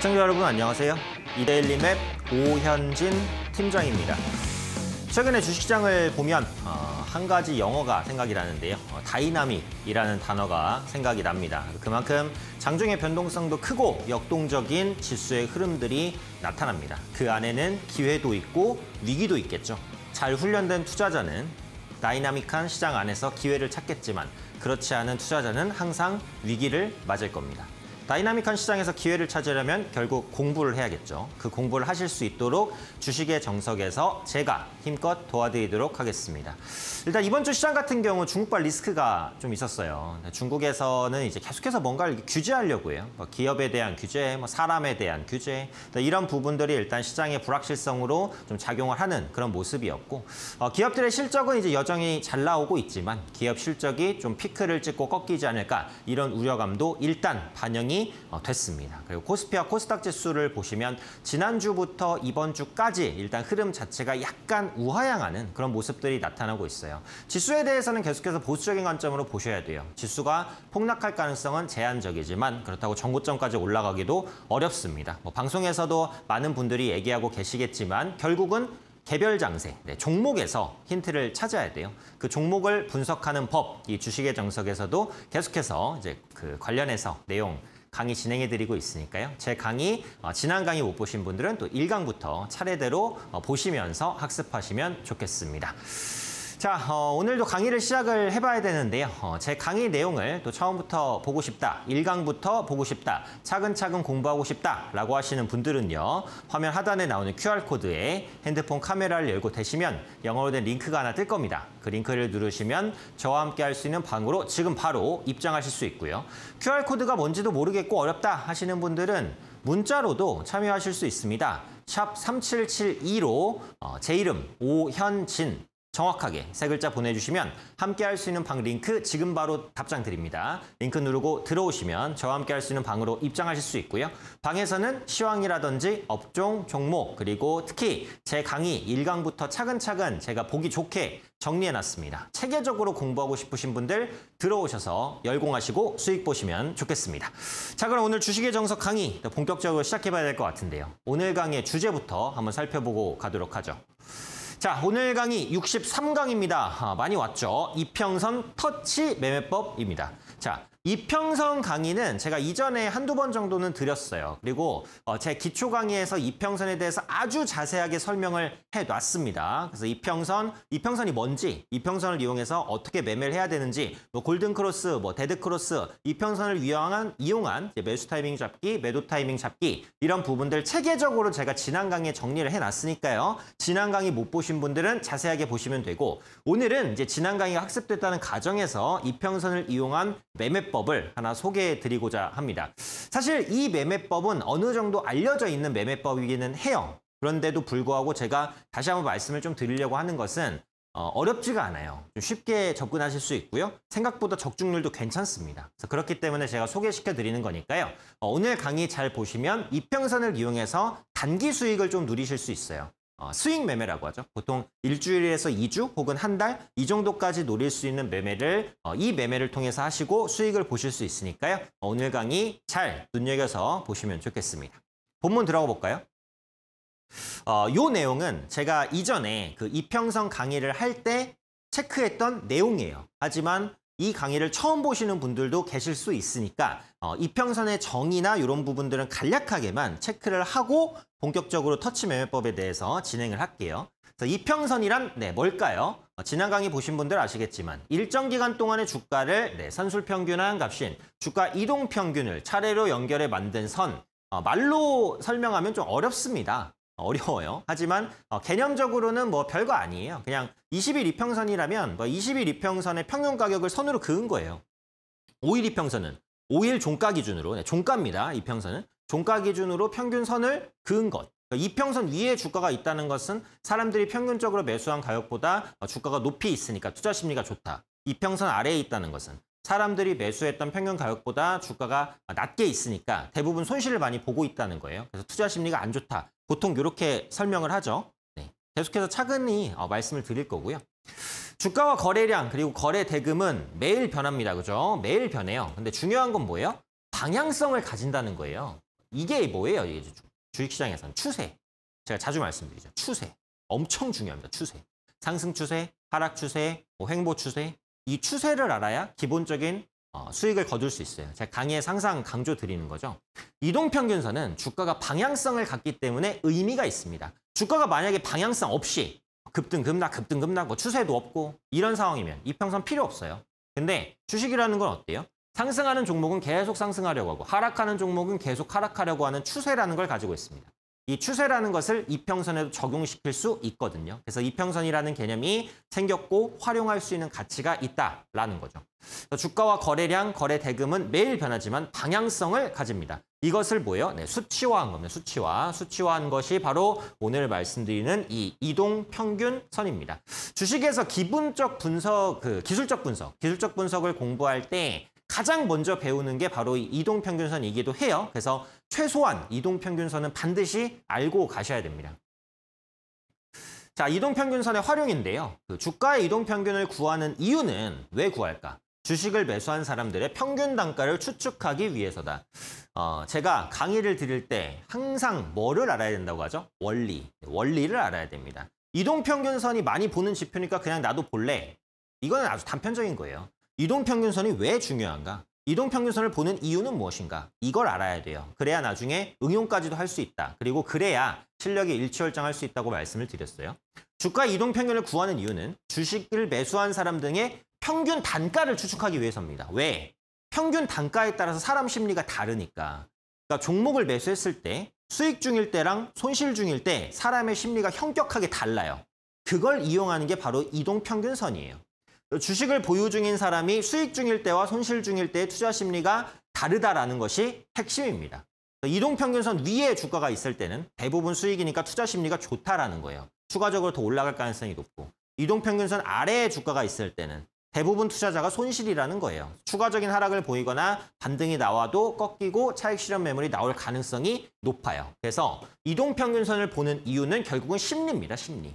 시청자 여러분 안녕하세요. 이데일리 맵 오현진 팀장입니다. 최근에 주식장을 시 보면 어, 한 가지 영어가 생각이 나는데요. 어, 다이나믹이라는 단어가 생각이 납니다. 그만큼 장중의 변동성도 크고 역동적인 지수의 흐름들이 나타납니다. 그 안에는 기회도 있고 위기도 있겠죠. 잘 훈련된 투자자는 다이나믹한 시장 안에서 기회를 찾겠지만 그렇지 않은 투자자는 항상 위기를 맞을 겁니다. 다이나믹한 시장에서 기회를 찾으려면 결국 공부를 해야겠죠. 그 공부를 하실 수 있도록 주식의 정석에서 제가 힘껏 도와드리도록 하겠습니다. 일단 이번 주 시장 같은 경우 중국발 리스크가 좀 있었어요. 중국에서는 이제 계속해서 뭔가를 규제하려고 해요. 뭐 기업에 대한 규제, 뭐 사람에 대한 규제 이런 부분들이 일단 시장의 불확실성으로 좀 작용을 하는 그런 모습이었고 어, 기업들의 실적은 이제 여전히 잘 나오고 있지만 기업 실적이 좀 피크를 찍고 꺾이지 않을까 이런 우려감도 일단 반영이 어, 됐습니다. 그리고 코스피와 코스닥 지수를 보시면 지난주부터 이번 주까지 일단 흐름 자체가 약간 우하향하는 그런 모습들이 나타나고 있어요. 지수에 대해서는 계속해서 보수적인 관점으로 보셔야 돼요. 지수가 폭락할 가능성은 제한적이지만 그렇다고 전고점까지 올라가기도 어렵습니다. 뭐 방송에서도 많은 분들이 얘기하고 계시겠지만 결국은 개별 장세, 네, 종목에서 힌트를 찾아야 돼요. 그 종목을 분석하는 법, 이 주식의 정석에서도 계속해서 이제 그 관련해서 내용 강의 진행해드리고 있으니까요. 제 강의, 어, 지난 강의 못 보신 분들은 또 1강부터 차례대로 어, 보시면서 학습하시면 좋겠습니다. 자, 어, 오늘도 강의를 시작을 해봐야 되는데요. 어, 제 강의 내용을 또 처음부터 보고 싶다, 1강부터 보고 싶다, 차근차근 공부하고 싶다라고 하시는 분들은요. 화면 하단에 나오는 QR코드에 핸드폰 카메라를 열고 대시면 영어로 된 링크가 하나 뜰 겁니다. 그 링크를 누르시면 저와 함께 할 수 있는 방으로 지금 바로 입장하실 수 있고요. QR코드가 뭔지도 모르겠고 어렵다 하시는 분들은 문자로도 참여하실 수 있습니다. 샵 3772로 어, 제 이름 오현진 정확하게 세 글자 보내주시면 함께 할 수 있는 방 링크 지금 바로 답장 드립니다. 링크 누르고 들어오시면 저와 함께 할 수 있는 방으로 입장하실 수 있고요. 방에서는 시황이라든지 업종, 종목, 그리고 특히 제 강의 1강부터 차근차근 제가 보기 좋게 정리해놨습니다. 체계적으로 공부하고 싶으신 분들 들어오셔서 열공하시고 수익 보시면 좋겠습니다. 자 그럼 오늘 주식의 정석 강의 본격적으로 시작해봐야 될 것 같은데요. 오늘 강의 주제부터 한번 살펴보고 가도록 하죠. 자, 오늘 강의 63강입니다. 아, 많이 왔죠? 이평선 터치 매매법입니다. 자, 이평선 강의는 제가 이전에 한두 번 정도는 드렸어요. 그리고 어, 제 기초 강의에서 이평선에 대해서 아주 자세하게 설명을 해놨습니다. 그래서 이평선, 이평선이 뭔지, 이평선을 이용해서 어떻게 매매를 해야 되는지, 뭐 골든크로스, 뭐 데드크로스, 이평선을 이용한, 이용한 매수 타이밍 잡기, 매도 타이밍 잡기 이런 부분들 체계적으로 제가 지난 강의에 정리를 해놨으니까요. 지난 강의 못 보신 분들은 자세하게 보시면 되고 오늘은 이제 지난 강의가 학습됐다는 가정에서 이평선을 이용한 매매 매매법을 하나 소개해드리고자 합니다. 사실 이 매매법은 어느 정도 알려져 있는 매매법이기는 해요. 그런데도 불구하고 제가 다시 한번 말씀을 좀 드리려고 하는 것은 어, 어렵지가 않아요. 쉽게 접근하실 수 있고요. 생각보다 적중률도 괜찮습니다. 그렇기 때문에 제가 소개시켜 드리는 거니까요. 어, 오늘 강의 잘 보시면 이평선을 이용해서 단기 수익을 좀 누리실 수 있어요. 어, 스윙 매매라고 하죠. 보통 일주일에서 2주 혹은 한 달 이 정도까지 노릴 수 있는 매매를 어, 이 매매를 통해서 하시고 수익을 보실 수 있으니까요. 어, 오늘 강의 잘 눈여겨서 보시면 좋겠습니다. 본문 들어가 볼까요? 어, 요 내용은 제가 이전에 그 이평선 강의를 할 때 체크했던 내용이에요. 하지만 이 강의를 처음 보시는 분들도 계실 수 있으니까 어, 이평선의 정의나 이런 부분들은 간략하게만 체크를 하고 본격적으로 터치 매매법에 대해서 진행을 할게요. 그래서 이평선이란 네, 뭘까요? 어, 지난 강의 보신 분들 아시겠지만 일정 기간 동안의 주가를 네, 선술평균한 값인 주가 이동평균을 차례로 연결해 만든 선 어, 말로 설명하면 좀 어렵습니다. 어, 어려워요. 하지만 어, 개념적으로는 뭐 별거 아니에요. 그냥 20일 이평선이라면 뭐 20일 이평선의 평균 가격을 선으로 그은 거예요. 5일 이평선은 5일 종가 기준으로 네, 종가입니다. 이평선은 종가 기준으로 평균 선을 그은 것. 그러니까 이평선 위에 주가가 있다는 것은 사람들이 평균적으로 매수한 가격보다 어, 주가가 높이 있으니까 투자 심리가 좋다. 이평선 아래에 있다는 것은 사람들이 매수했던 평균 가격보다 주가가 낮게 있으니까 대부분 손실을 많이 보고 있다는 거예요. 그래서 투자 심리가 안 좋다. 보통 이렇게 설명을 하죠. 네. 계속해서 차근히 어, 말씀을 드릴 거고요. 주가와 거래량 그리고 거래 대금은 매일 변합니다. 그죠? 매일 변해요. 근데 중요한 건 뭐예요? 방향성을 가진다는 거예요. 이게 뭐예요? 이게 주식시장에서는 추세. 제가 자주 말씀드리죠. 추세. 엄청 중요합니다. 추세. 상승 추세, 하락 추세, 뭐 횡보 추세. 이 추세를 알아야 기본적인 어, 수익을 거둘 수 있어요. 제가 강의에 상상 강조 드리는 거죠. 이동평균선은 주가가 방향성을 갖기 때문에 의미가 있습니다. 주가가 만약에 방향성 없이 급등 급락 급등 급락 뭐 추세도 없고 이런 상황이면 이평선 필요 없어요. 근데 주식이라는 건 어때요? 상승하는 종목은 계속 상승하려고 하고 하락하는 종목은 계속 하락하려고 하는 추세라는 걸 가지고 있습니다. 이 추세라는 것을 이평선에도 적용시킬 수 있거든요. 그래서 이평선이라는 개념이 생겼고 활용할 수 있는 가치가 있다라는 거죠. 주가와 거래량, 거래 대금은 매일 변하지만 방향성을 가집니다. 이것을 뭐예요? 네, 수치화한 겁니다. 수치화. 수치화한 것이 바로 오늘 말씀드리는 이 이동 평균 선입니다. 주식에서 기본적 분석, 그 기술적 분석, 기술적 분석을 공부할 때 가장 먼저 배우는 게 바로 이 이동평균선이기도 해요. 그래서 최소한 이동평균선은 반드시 알고 가셔야 됩니다. 자, 이동평균선의 활용인데요. 그 주가의 이동평균을 구하는 이유는 왜 구할까? 주식을 매수한 사람들의 평균 단가를 추측하기 위해서다. 어, 제가 강의를 드릴 때 항상 뭐를 알아야 된다고 하죠? 원리, 원리를 알아야 됩니다. 이동평균선이 많이 보는 지표니까 그냥 나도 볼래. 이거는 아주 단편적인 거예요. 이동평균선이 왜 중요한가? 이동평균선을 보는 이유는 무엇인가? 이걸 알아야 돼요. 그래야 나중에 응용까지도 할 수 있다. 그리고 그래야 실력이 일치월장할 수 있다고 말씀을 드렸어요. 주가 이동평균을 구하는 이유는 주식을 매수한 사람 등의 평균 단가를 추측하기 위해서입니다. 왜? 평균 단가에 따라서 사람 심리가 다르니까. 그러니까 종목을 매수했을 때 수익 중일 때랑 손실 중일 때 사람의 심리가 현격하게 달라요. 그걸 이용하는 게 바로 이동평균선이에요. 주식을 보유 중인 사람이 수익 중일 때와 손실 중일 때의 투자 심리가 다르다라는 것이 핵심입니다. 이동평균선 위에 주가가 있을 때는 대부분 수익이니까 투자 심리가 좋다라는 거예요. 추가적으로 더 올라갈 가능성이 높고 이동평균선 아래에 주가가 있을 때는 대부분 투자자가 손실이라는 거예요. 추가적인 하락을 보이거나 반등이 나와도 꺾이고 차익 실현 매물이 나올 가능성이 높아요. 그래서 이동평균선을 보는 이유는 결국은 심리입니다. 심리.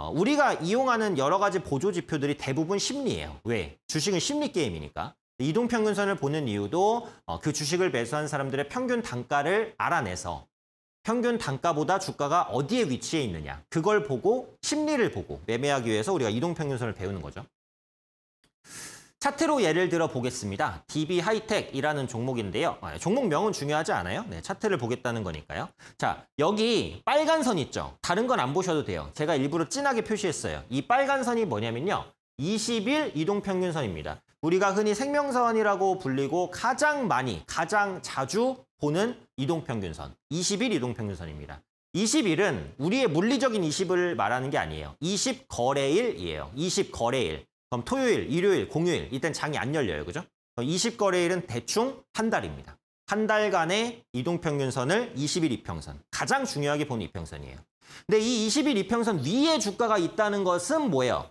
어, 우리가 이용하는 여러 가지 보조 지표들이 대부분 심리예요. 왜? 주식은 심리 게임이니까. 이동평균선을 보는 이유도 어, 그 주식을 매수한 사람들의 평균 단가를 알아내서 평균 단가보다 주가가 어디에 위치해 있느냐 그걸 보고 심리를 보고 매매하기 위해서 우리가 이동평균선을 배우는 거죠. 차트로 예를 들어 보겠습니다. DB 하이텍이라는 종목인데요. 아, 예, 종목명은 중요하지 않아요. 네, 차트를 보겠다는 거니까요. 자, 여기 빨간 선 있죠? 다른 건 안 보셔도 돼요. 제가 일부러 진하게 표시했어요. 이 빨간 선이 뭐냐면요. 20일 이동평균선입니다. 우리가 흔히 생명선이라고 불리고 가장 많이, 가장 자주 보는 이동평균선. 20일 이동평균선입니다. 20일은 우리의 물리적인 20을 말하는 게 아니에요. 20거래일이에요. 20거래일. 그럼 토요일, 일요일, 공휴일 이땐 장이 안 열려요. 그죠? 20거래일은 대충 한 달입니다. 한 달간의 이동평균선을 20일 이평선, 가장 중요하게 보는 이평선이에요. 근데 이 20일 이평선 위에 주가가 있다는 것은 뭐예요?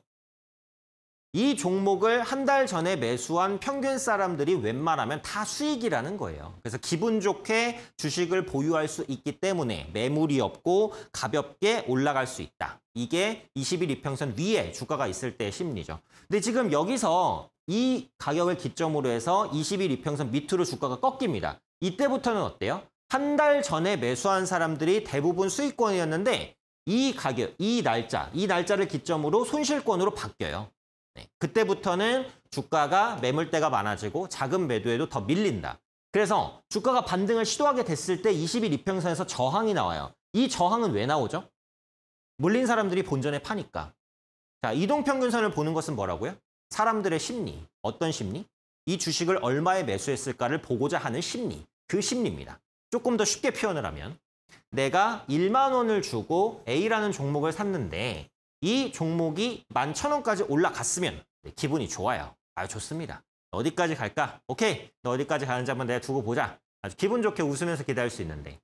이 종목을 한 달 전에 매수한 평균 사람들이 웬만하면 다 수익이라는 거예요. 그래서 기분 좋게 주식을 보유할 수 있기 때문에 매물이 없고 가볍게 올라갈 수 있다. 이게 20일 이평선 위에 주가가 있을 때의 심리죠. 근데 지금 여기서 이 가격을 기점으로 해서 20일 이평선 밑으로 주가가 꺾입니다. 이때부터는 어때요? 한 달 전에 매수한 사람들이 대부분 수익권이었는데 이 가격, 이 날짜, 이 날짜를 기점으로 손실권으로 바뀌어요. 네. 그때부터는 주가가 매물대가 많아지고 작은 매도에도 더 밀린다. 그래서 주가가 반등을 시도하게 됐을 때 20일 이평선에서 저항이 나와요. 이 저항은 왜 나오죠? 물린 사람들이 본전에 파니까. 자, 이동평균선을 보는 것은 뭐라고요? 사람들의 심리. 어떤 심리? 이 주식을 얼마에 매수했을까를 보고자 하는 심리. 그 심리입니다. 조금 더 쉽게 표현을 하면 내가 1만 원을 주고 A라는 종목을 샀는데 이 종목이 11,000원까지 올라갔으면 네, 기분이 좋아요. 아주 좋습니다. 어디까지 갈까? 오케이, 너 어디까지 가는지 한번 내가 두고 보자. 아주 기분 좋게 웃으면서 기다릴수 있는데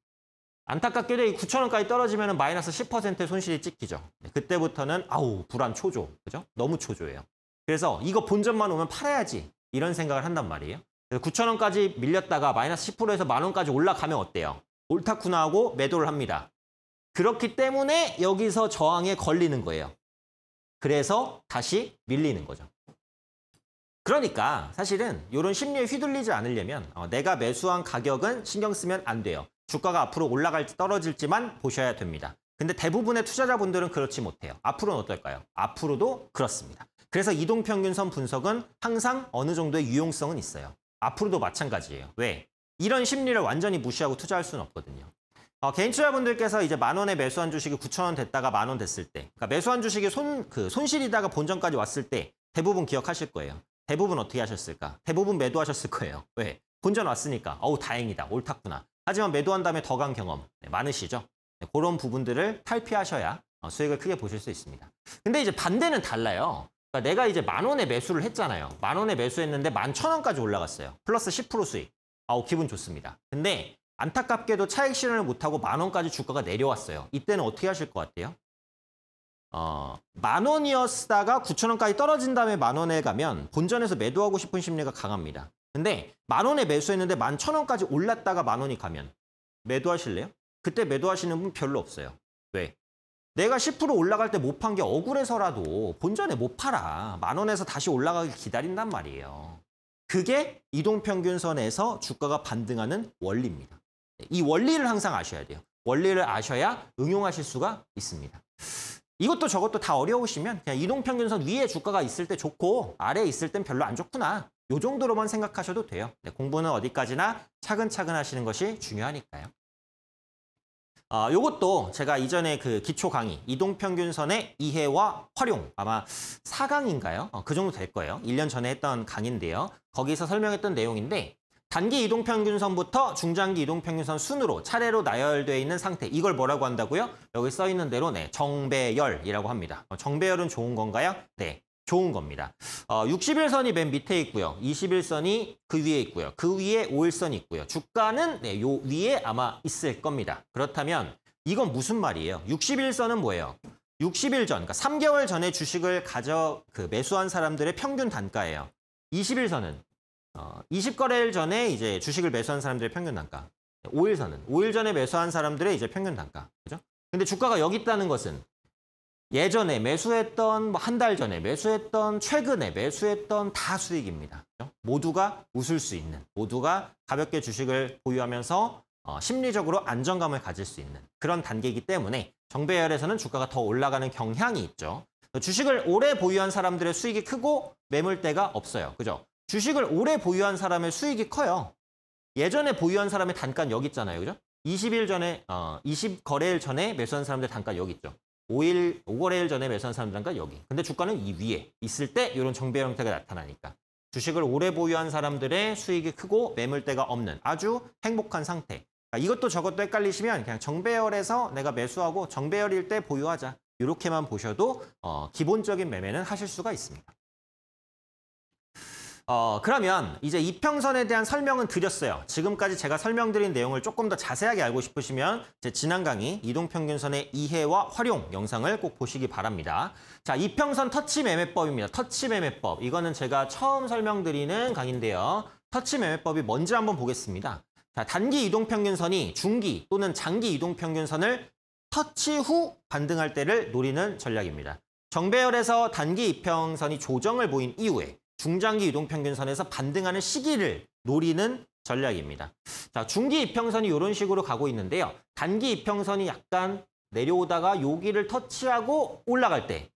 안타깝게도 이 9,000원까지 떨어지면 마이너스 10%의 손실이 찍히죠. 네, 그때부터는 아우 불안 초조, 그죠? 너무 초조해요. 그래서 이거 본전만 오면 팔아야지 이런 생각을 한단 말이에요. 9,000원까지 밀렸다가 마이너스 10%에서 만원까지 올라가면 어때요? 옳다구나 하고 매도를 합니다. 그렇기 때문에 여기서 저항에 걸리는 거예요. 그래서 다시 밀리는 거죠. 그러니까 사실은 이런 심리에 휘둘리지 않으려면 어, 내가 매수한 가격은 신경 쓰면 안 돼요. 주가가 앞으로 올라갈지 떨어질지만 보셔야 됩니다. 근데 대부분의 투자자분들은 그렇지 못해요. 앞으로는 어떨까요? 앞으로도 그렇습니다. 그래서 이동평균선 분석은 항상 어느 정도의 유용성은 있어요. 앞으로도 마찬가지예요. 왜? 이런 심리를 완전히 무시하고 투자할 수는 없거든요. 어, 개인 투자분들께서 이제 만 원에 매수한 주식이 9천 원 됐다가 만 원 됐을 때, 그러니까 매수한 주식이 손, 그 손실이다가 본전까지 왔을 때 대부분 기억하실 거예요. 대부분 어떻게 하셨을까? 대부분 매도하셨을 거예요. 왜? 본전 왔으니까, 어우, 다행이다. 옳았구나. 하지만 매도한 다음에 더 간 경험 네, 많으시죠? 네, 그런 부분들을 탈피하셔야 어, 수익을 크게 보실 수 있습니다. 근데 이제 반대는 달라요. 그러니까 내가 이제 만 원에 매수를 했잖아요. 만 원에 매수했는데 만 천 원까지 올라갔어요. 플러스 10% 수익. 아우, 기분 좋습니다. 근데 안타깝게도 차익 실현을 못하고 만 원까지 주가가 내려왔어요. 이때는 어떻게 하실 것 같아요? 어, 만 원이었다가 9천 원까지 떨어진 다음에 만 원에 가면 본전에서 매도하고 싶은 심리가 강합니다. 근데 만 원에 매수했는데 만 천 원까지 올랐다가 만 원이 가면 매도하실래요? 그때 매도하시는 분 별로 없어요. 왜? 내가 10% 올라갈 때 못 판 게 억울해서라도 본전에 못 팔아. 만 원에서 다시 올라가길 기다린단 말이에요. 그게 이동평균선에서 주가가 반등하는 원리입니다. 이 원리를 항상 아셔야 돼요. 원리를 아셔야 응용하실 수가 있습니다. 이것도 저것도 다 어려우시면 그냥 이동평균선 위에 주가가 있을 때 좋고 아래에 있을 땐 별로 안 좋구나. 요 정도로만 생각하셔도 돼요. 네, 공부는 어디까지나 차근차근 하시는 것이 중요하니까요. 아, 요것도 제가 이전에 그 기초 강의 이동평균선의 이해와 활용 아마 4강인가요? 어, 그 정도 될 거예요. 1년 전에 했던 강의인데요. 거기서 설명했던 내용인데 단기 이동평균선부터 중장기 이동평균선 순으로 차례로 나열되어 있는 상태 이걸 뭐라고 한다고요? 여기 써 있는 대로 네 정배열이라고 합니다. 어, 정배열은 좋은 건가요? 네. 좋은 겁니다. 어, 60일선이 맨 밑에 있고요. 21선이 그 위에 있고요. 그 위에 5일선이 있고요. 주가는 네, 요 위에 아마 있을 겁니다. 그렇다면 이건 무슨 말이에요? 60일선은 뭐예요? 60일 전, 그러니까 3개월 전에 주식을 가져 그 매수한 사람들의 평균 단가예요. 20일선은 어, 20거래일 전에 이제 주식을 매수한 사람들의 평균 단가. 5일 선은 5일 전에 매수한 사람들의 이제 평균 단가. 그죠? 근데 주가가 여기 있다는 것은 예전에 매수했던 뭐한달 전에 매수했던 최근에 매수했던 다 수익입니다. 그죠? 모두가 웃을 수 있는, 모두가 가볍게 주식을 보유하면서 어, 심리적으로 안정감을 가질 수 있는 그런 단계이기 때문에 정배열에서는 주가가 더 올라가는 경향이 있죠. 주식을 오래 보유한 사람들의 수익이 크고 매물대가 없어요. 그죠? 주식을 오래 보유한 사람의 수익이 커요. 예전에 보유한 사람의 단가는 여기 있잖아요. 그죠? 20일 전에, 어, 20 거래일 전에 매수한 사람들 단가 여기 있죠. 5일, 5거래일 전에 매수한 사람들 단가 여기. 근데 주가는 이 위에 있을 때 이런 정배 형태가 나타나니까. 주식을 오래 보유한 사람들의 수익이 크고 매물대가 없는 아주 행복한 상태. 그러니까 이것도 저것도 헷갈리시면 그냥 정배열에서 내가 매수하고 정배열일 때 보유하자. 이렇게만 보셔도 어, 기본적인 매매는 하실 수가 있습니다. 어, 그러면 이제 이평선에 대한 설명은 드렸어요. 지금까지 제가 설명드린 내용을 조금 더 자세하게 알고 싶으시면 제 지난 강의 이동평균선의 이해와 활용 영상을 꼭 보시기 바랍니다. 자, 이평선 터치 매매법입니다. 터치 매매법. 이거는 제가 처음 설명드리는 강의인데요. 터치 매매법이 뭔지 한번 보겠습니다. 자, 단기 이동평균선이 중기 또는 장기 이동평균선을 터치 후 반등할 때를 노리는 전략입니다. 정배열에서 단기 이평선이 조정을 보인 이후에 중장기 이동평균선에서 반등하는 시기를 노리는 전략입니다. 자, 중기 이평선이 이런 식으로 가고 있는데요. 단기 이평선이 약간 내려오다가 여기를 터치하고 올라갈 때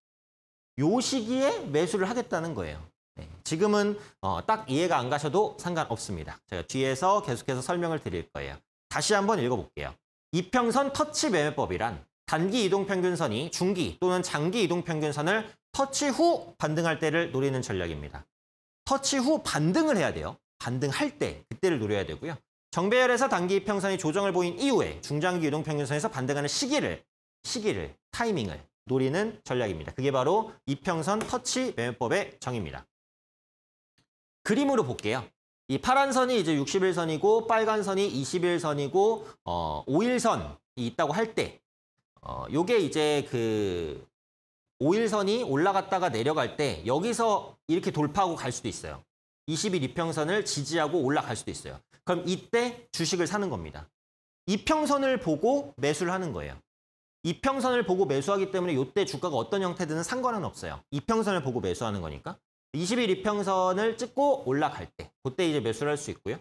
요 시기에 매수를 하겠다는 거예요. 네, 지금은 어, 딱 이해가 안 가셔도 상관없습니다. 제가 뒤에서 계속해서 설명을 드릴 거예요. 다시 한번 읽어볼게요. 이평선 터치 매매법이란 단기 이동평균선이 중기 또는 장기 이동평균선을 터치 후 반등할 때를 노리는 전략입니다. 터치 후 반등을 해야 돼요. 반등할 때 그때를 노려야 되고요. 정배열에서 단기 평선이 조정을 보인 이후에 중장기 유동평균선에서 반등하는 시기를 시기를 타이밍을 노리는 전략입니다. 그게 바로 이평선 터치 매매법의 정입니다. 그림으로 볼게요. 이 파란 선이 이제 60일선이고 빨간 선이 20일선이고 어, 5일선이 있다고 할 때, 어, 요게 이제 그 5일선이 올라갔다가 내려갈 때 여기서 이렇게 돌파하고 갈 수도 있어요. 20일 이평선을 지지하고 올라갈 수도 있어요. 그럼 이때 주식을 사는 겁니다. 이평선을 보고 매수를 하는 거예요. 이평선을 보고 매수하기 때문에 이때 주가가 어떤 형태든 상관은 없어요. 이평선을 보고 매수하는 거니까. 20일 이평선을 찍고 올라갈 때 그때 이제 매수를 할 수 있고요.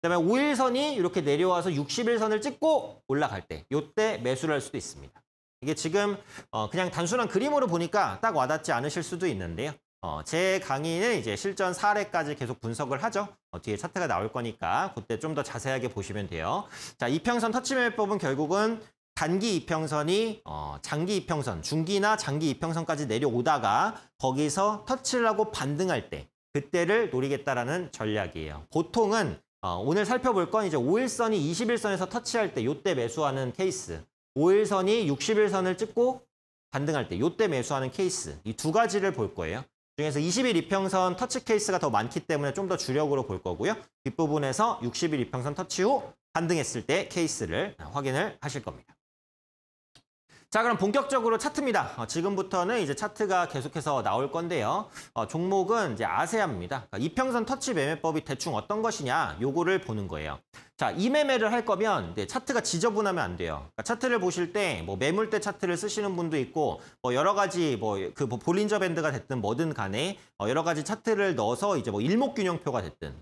그다음에 5일선이 이렇게 내려와서 60일선을 찍고 올라갈 때 이때 매수를 할 수도 있습니다. 이게 지금 어, 그냥 단순한 그림으로 보니까 딱 와닿지 않으실 수도 있는데요. 어, 제 강의는 이제 실전 사례까지 계속 분석을 하죠. 어, 뒤에 차트가 나올 거니까 그때 좀 더 자세하게 보시면 돼요. 자, 이평선 터치매매법은 결국은 단기 이평선이 어, 장기 이평선, 중기나 장기 이평선까지 내려오다가 거기서 터치를 하고 반등할 때 그때를 노리겠다라는 전략이에요. 보통은 어, 오늘 살펴볼 건 이제 5일선이 21선에서 터치할 때 요때 매수하는 케이스. 5일선이 60일선을 찍고 반등할 때 이때 매수하는 케이스 이 두 가지를 볼 거예요. 중에서 20일 이평선 터치 케이스가 더 많기 때문에 좀 더 주력으로 볼 거고요. 뒷부분에서 60일 이평선 터치 후 반등했을 때 케이스를 확인을 하실 겁니다. 자 그럼 본격적으로 차트입니다. 어, 지금부터는 이제 차트가 계속해서 나올 건데요. 어, 종목은 이제 아세아입니다. 그러니까 이평선 터치 매매법이 대충 어떤 것이냐 요거를 보는 거예요. 자, 이 매매를 할 거면 차트가 지저분하면 안 돼요. 그러니까 차트를 보실 때 뭐 매물대 차트를 쓰시는 분도 있고 뭐 여러 가지 뭐그 뭐 볼린저 밴드가 됐든 뭐든 간에 어, 여러 가지 차트를 넣어서 이제 뭐 일목균형표가 됐든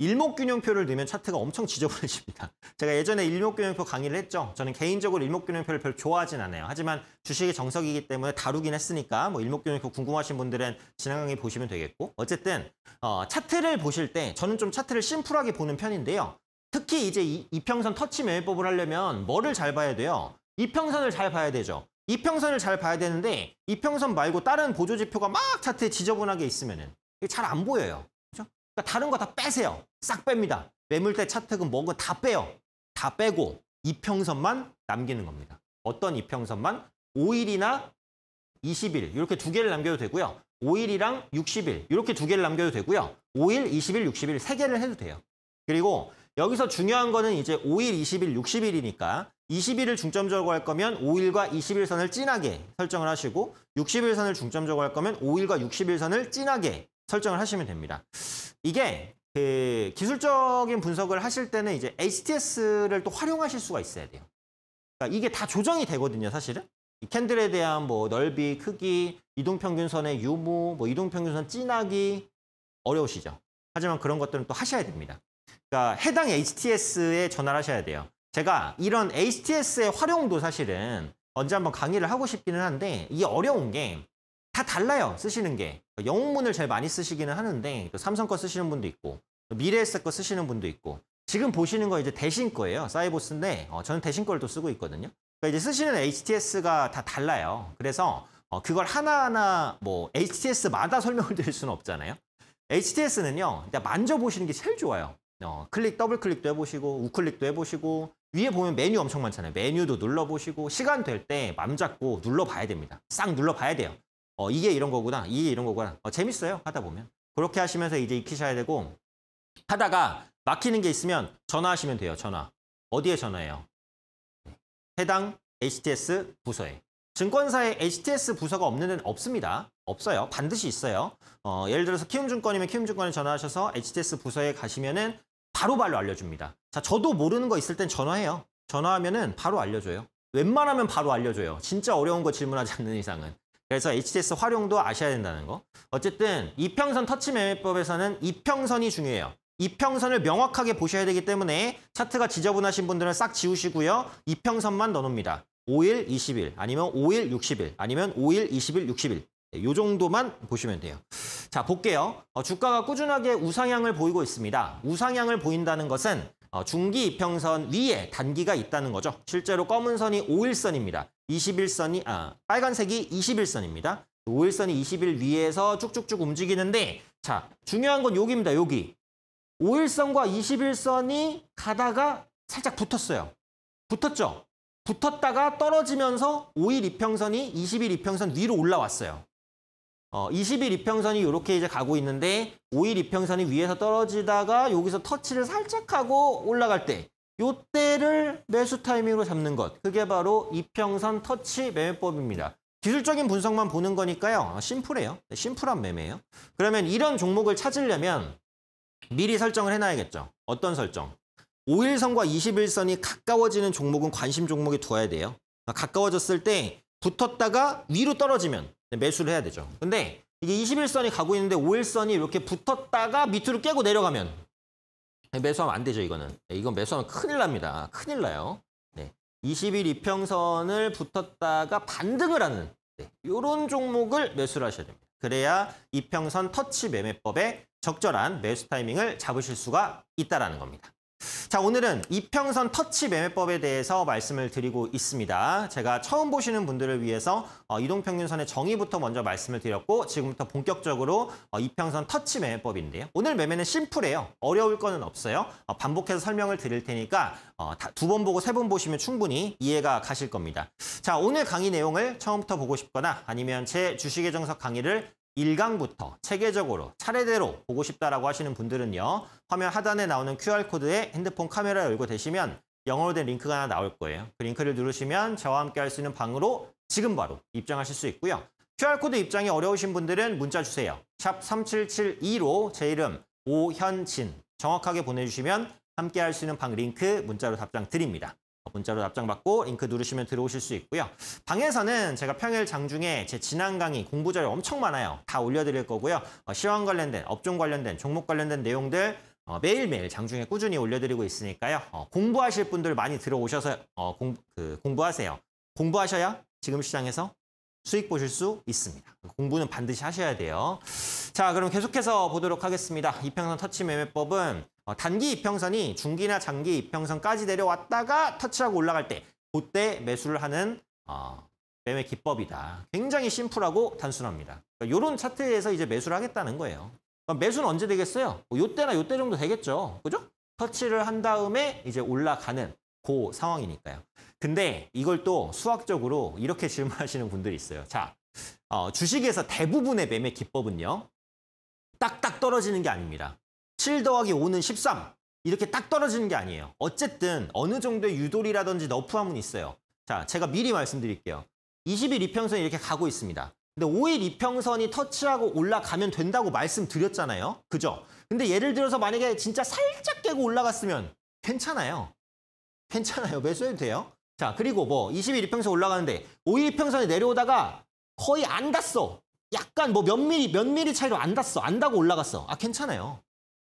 일목균형표를 넣으면 차트가 엄청 지저분해집니다. 제가 예전에 일목균형표 강의를 했죠. 저는 개인적으로 일목균형표를 별 좋아하진 않아요. 하지만 주식의 정석이기 때문에 다루긴 했으니까 뭐 일목균형표 궁금하신 분들은 지난 강의 보시면 되겠고 어쨌든 어, 차트를 보실 때 저는 좀 차트를 심플하게 보는 편인데요. 특히 이제 이, 이평선 터치 매매법을 하려면 뭐를 잘 봐야 돼요? 이평선을 잘 봐야 되죠. 이평선을 잘 봐야 되는데 이평선 말고 다른 보조지표가 막 차트에 지저분하게 있으면 은잘안 보여요. 그러니까 다른 거 다 빼세요. 싹 뺍니다. 매물대 차트금 뭔가다 빼요. 다 빼고 이평선만 남기는 겁니다. 어떤 이평선만? 5일이나 20일 이렇게 두 개를 남겨도 되고요. 5일이랑 60일 이렇게 두 개를 남겨도 되고요. 5일, 20일, 60일 세 개를 해도 돼요. 그리고 여기서 중요한 거는 이제 5일, 20일, 60일이니까 20일을 중점적으로 할 거면 5일과 20일 선을 진하게 설정을 하시고 60일 선을 중점적으로 할 거면 5일과 60일 선을 진하게 설정을 하시면 됩니다. 이게 그 기술적인 분석을 하실 때는 이제 HTS를 또 활용하실 수가 있어야 돼요. 그러니까 이게 다 조정이 되거든요, 사실은. 캔들에 대한 뭐 넓이, 크기, 이동평균선의 유무, 뭐 이동평균선 진하기 어려우시죠. 하지만 그런 것들은 또 하셔야 됩니다. 그러니까 해당 HTS에 전화를 하셔야 돼요. 제가 이런 HTS의 활용도 사실은 언제 한번 강의를 하고 싶기는 한데 이게 어려운 게다 달라요 쓰시는 게 영문을 제일 많이 쓰시기는 하는데 삼성 거 쓰시는 분도 있고 미래에서거 쓰시는 분도 있고 지금 보시는 거 이제 대신 거예요 사이보스인데 어, 저는 대신 걸또 쓰고 있거든요 그러니까 이제 쓰시는 HTS가 다 달라요 그래서 어, 그걸 하나하나 뭐 HTS마다 설명을 드릴 수는 없잖아요 HTS는요 일단 만져보시는 게 제일 좋아요 어, 클릭 더블 클릭도 해보시고 우클릭도 해보시고 위에 보면 메뉴 엄청 많잖아요 메뉴도 눌러보시고 시간 될 때 맘 잡고 눌러봐야 됩니다 싹 눌러봐야 돼요 어, 이게 이런 거구나, 이게 이런 거구나. 어, 재밌어요, 하다 보면. 그렇게 하시면서 이제 익히셔야 되고 하다가 막히는 게 있으면 전화하시면 돼요, 전화. 어디에 전화해요? 해당 HTS 부서에. 증권사에 HTS 부서가 없는 데는 없습니다. 없어요. 반드시 있어요. 어, 예를 들어서 키움증권이면 키움증권에 전화하셔서 HTS 부서에 가시면은 바로바로 알려줍니다. 자, 저도 모르는 거 있을 땐 전화해요. 전화하면은 바로 알려줘요. 웬만하면 바로 알려줘요. 진짜 어려운 거 질문하지 않는 이상은. 그래서 HTS 활용도 아셔야 된다는 거. 어쨌든 이평선 터치 매매법에서는 이평선이 중요해요. 이평선을 명확하게 보셔야 되기 때문에 차트가 지저분하신 분들은 싹 지우시고요. 이평선만 넣어놓습니다. 5일, 20일, 아니면 5일, 60일, 아니면 5일, 20일, 60일. 이 정도만 보시면 돼요. 자, 볼게요. 어, 주가가 꾸준하게 우상향을 보이고 있습니다. 우상향을 보인다는 것은 어, 중기 이평선 위에 단기가 있다는 거죠. 실제로 검은 선이 5일선입니다. 21선이 아 빨간색이 21선입니다. 5일선이 20일 위에서 쭉쭉쭉 움직이는데 자 중요한 건 여기입니다. 여기 5일선과 21선이 가다가 살짝 붙었어요. 붙었죠? 붙었다가 떨어지면서 5일 이평선이 20일 이평선 위로 올라왔어요. 어, 20일 이평선이 이렇게 이제 가고 있는데 5일 이평선이 위에서 떨어지다가 여기서 터치를 살짝 하고 올라갈 때 요때를 매수 타이밍으로 잡는 것. 그게 바로 이평선 터치 매매법입니다. 기술적인 분석만 보는 거니까요. 심플해요. 네, 심플한 매매예요. 그러면 이런 종목을 찾으려면 미리 설정을 해놔야겠죠. 어떤 설정? 5일선과 21선이 가까워지는 종목은 관심 종목에 두어야 돼요. 그러니까 가까워졌을 때 붙었다가 위로 떨어지면 네, 매수를 해야 되죠. 근데 이게 21선이 가고 있는데 5일선이 이렇게 붙었다가 밑으로 깨고 내려가면 네, 매수하면 안 되죠, 이거는. 네, 이건 매수하면 큰일 납니다. 큰일 나요. 네. 20일 이평선을 붙었다가 반등을 하는 네, 이런 종목을 매수를 하셔야 됩니다. 그래야 이평선 터치 매매법에 적절한 매수 타이밍을 잡으실 수가 있다는 겁니다. 자 오늘은 이평선 터치 매매법에 대해서 말씀을 드리고 있습니다. 제가 처음 보시는 분들을 위해서 어, 이동평균선의 정의부터 먼저 말씀을 드렸고 지금부터 본격적으로 어, 이평선 터치 매매법인데요. 오늘 매매는 심플해요. 어려울 거는 없어요. 어, 반복해서 설명을 드릴 테니까 어, 두 번 보고 세 번 보시면 충분히 이해가 가실 겁니다. 자 오늘 강의 내용을 처음부터 보고 싶거나 아니면 제 주식의 정석 강의를 1강부터 체계적으로 차례대로 보고 싶다라고 하시는 분들은요. 화면 하단에 나오는 QR코드에 핸드폰 카메라 열고 되시면 영어로 된 링크가 하나 나올 거예요. 그 링크를 누르시면 저와 함께 할 수 있는 방으로 지금 바로 입장하실 수 있고요. QR코드 입장이 어려우신 분들은 문자 주세요. 샵 3772로 제 이름 오현진 정확하게 보내주시면 함께 할 수 있는 방 링크 문자로 답장 드립니다. 문자로 답장받고 링크 누르시면 들어오실 수 있고요. 방에서는 제가 평일 장중에 제 지난 강의 공부 자료 엄청 많아요. 다 올려드릴 거고요. 시황 어, 관련된, 업종 관련된, 종목 관련된 내용들 어, 매일매일 장중에 꾸준히 올려드리고 있으니까요. 어, 공부하실 분들 많이 들어오셔서 어, 공, 그, 공부하세요. 공부하셔야 지금 시장에서 수익 보실 수 있습니다. 공부는 반드시 하셔야 돼요. 자, 그럼 계속해서 보도록 하겠습니다. 이평선 터치 매매법은 어, 단기 이평선이 중기나 장기 이평선까지 내려왔다가 터치하고 올라갈 때 그때 매수를 하는 어, 매매 기법이다. 굉장히 심플하고 단순합니다. 이런 그러니까 차트에서 이제 매수를 하겠다는 거예요. 매수는 언제 되겠어요? 뭐 요때나 요때 정도 되겠죠. 그죠? 터치를 한 다음에 이제 올라가는 그 상황이니까요. 근데 이걸 또 수학적으로 이렇게 질문하시는 분들이 있어요. 자, 어, 주식에서 대부분의 매매 기법은요. 딱딱 떨어지는 게 아닙니다. 7 더하기 5는 13. 이렇게 딱 떨어지는 게 아니에요. 어쨌든 어느 정도의 유돌이라든지 너프함은 있어요. 자, 제가 미리 말씀드릴게요. 20일 이평선이 이렇게 가고 있습니다. 근데 5일 이평선이 터치하고 올라가면 된다고 말씀드렸잖아요. 그죠? 근데 예를 들어서 만약에 진짜 살짝 깨고 올라갔으면 괜찮아요. 괜찮아요. 매수해도 돼요. 자, 그리고 뭐 20일 이평선 올라가는데 5일 이평선이 내려오다가 거의 안 닿았어. 약간 뭐몇 미리, 몇 미리 차이로 안 닿았어. 안 닿고 올라갔어. 아, 괜찮아요.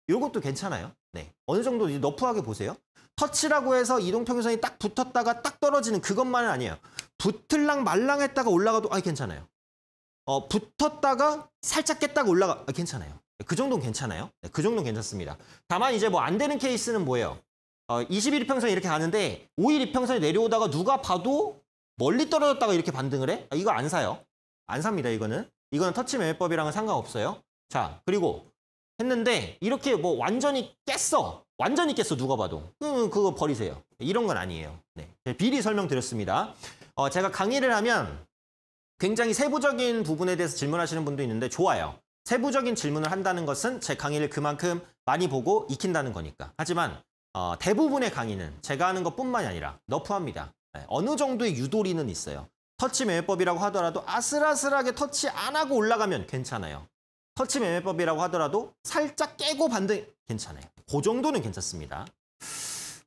이것도 괜찮아요. 네. 어느 정도 이제 너프하게 보세요. 터치라고 해서 이동평균선이 딱 붙었다가 딱 떨어지는 그것만은 아니에요. 붙을랑 말랑 했다가 올라가도 아 괜찮아요. 어, 붙었다가 살짝 깼다가 올라가 아, 괜찮아요. 그 정도는 괜찮아요. 네, 그 정도는 괜찮습니다. 다만 이제 뭐 안 되는 케이스는 뭐예요? 어, 21 이평선이 이렇게 가는데 5일 이평선이 내려오다가 누가 봐도 멀리 떨어졌다가 이렇게 반등을 해? 아, 이거 안 사요. 안 삽니다, 이거는. 이거는 터치 매매법이랑은 상관없어요. 자, 그리고 했는데 이렇게 뭐 완전히 깼어. 완전히 깼어 누가 봐도. 그 그거 버리세요. 이런 건 아니에요. 네. 비리 네, 설명드렸습니다. 어, 제가 강의를 하면 굉장히 세부적인 부분에 대해서 질문하시는 분도 있는데 좋아요. 세부적인 질문을 한다는 것은 제 강의를 그만큼 많이 보고 익힌다는 거니까. 하지만 어, 대부분의 강의는 제가 하는 것뿐만이 아니라 너프합니다. 네. 어느 정도의 유도리는 있어요. 터치 매매법이라고 하더라도 아슬아슬하게 터치 안 하고 올라가면 괜찮아요. 터치 매매법이라고 하더라도 살짝 깨고 반등 괜찮아요. 그 정도는 괜찮습니다.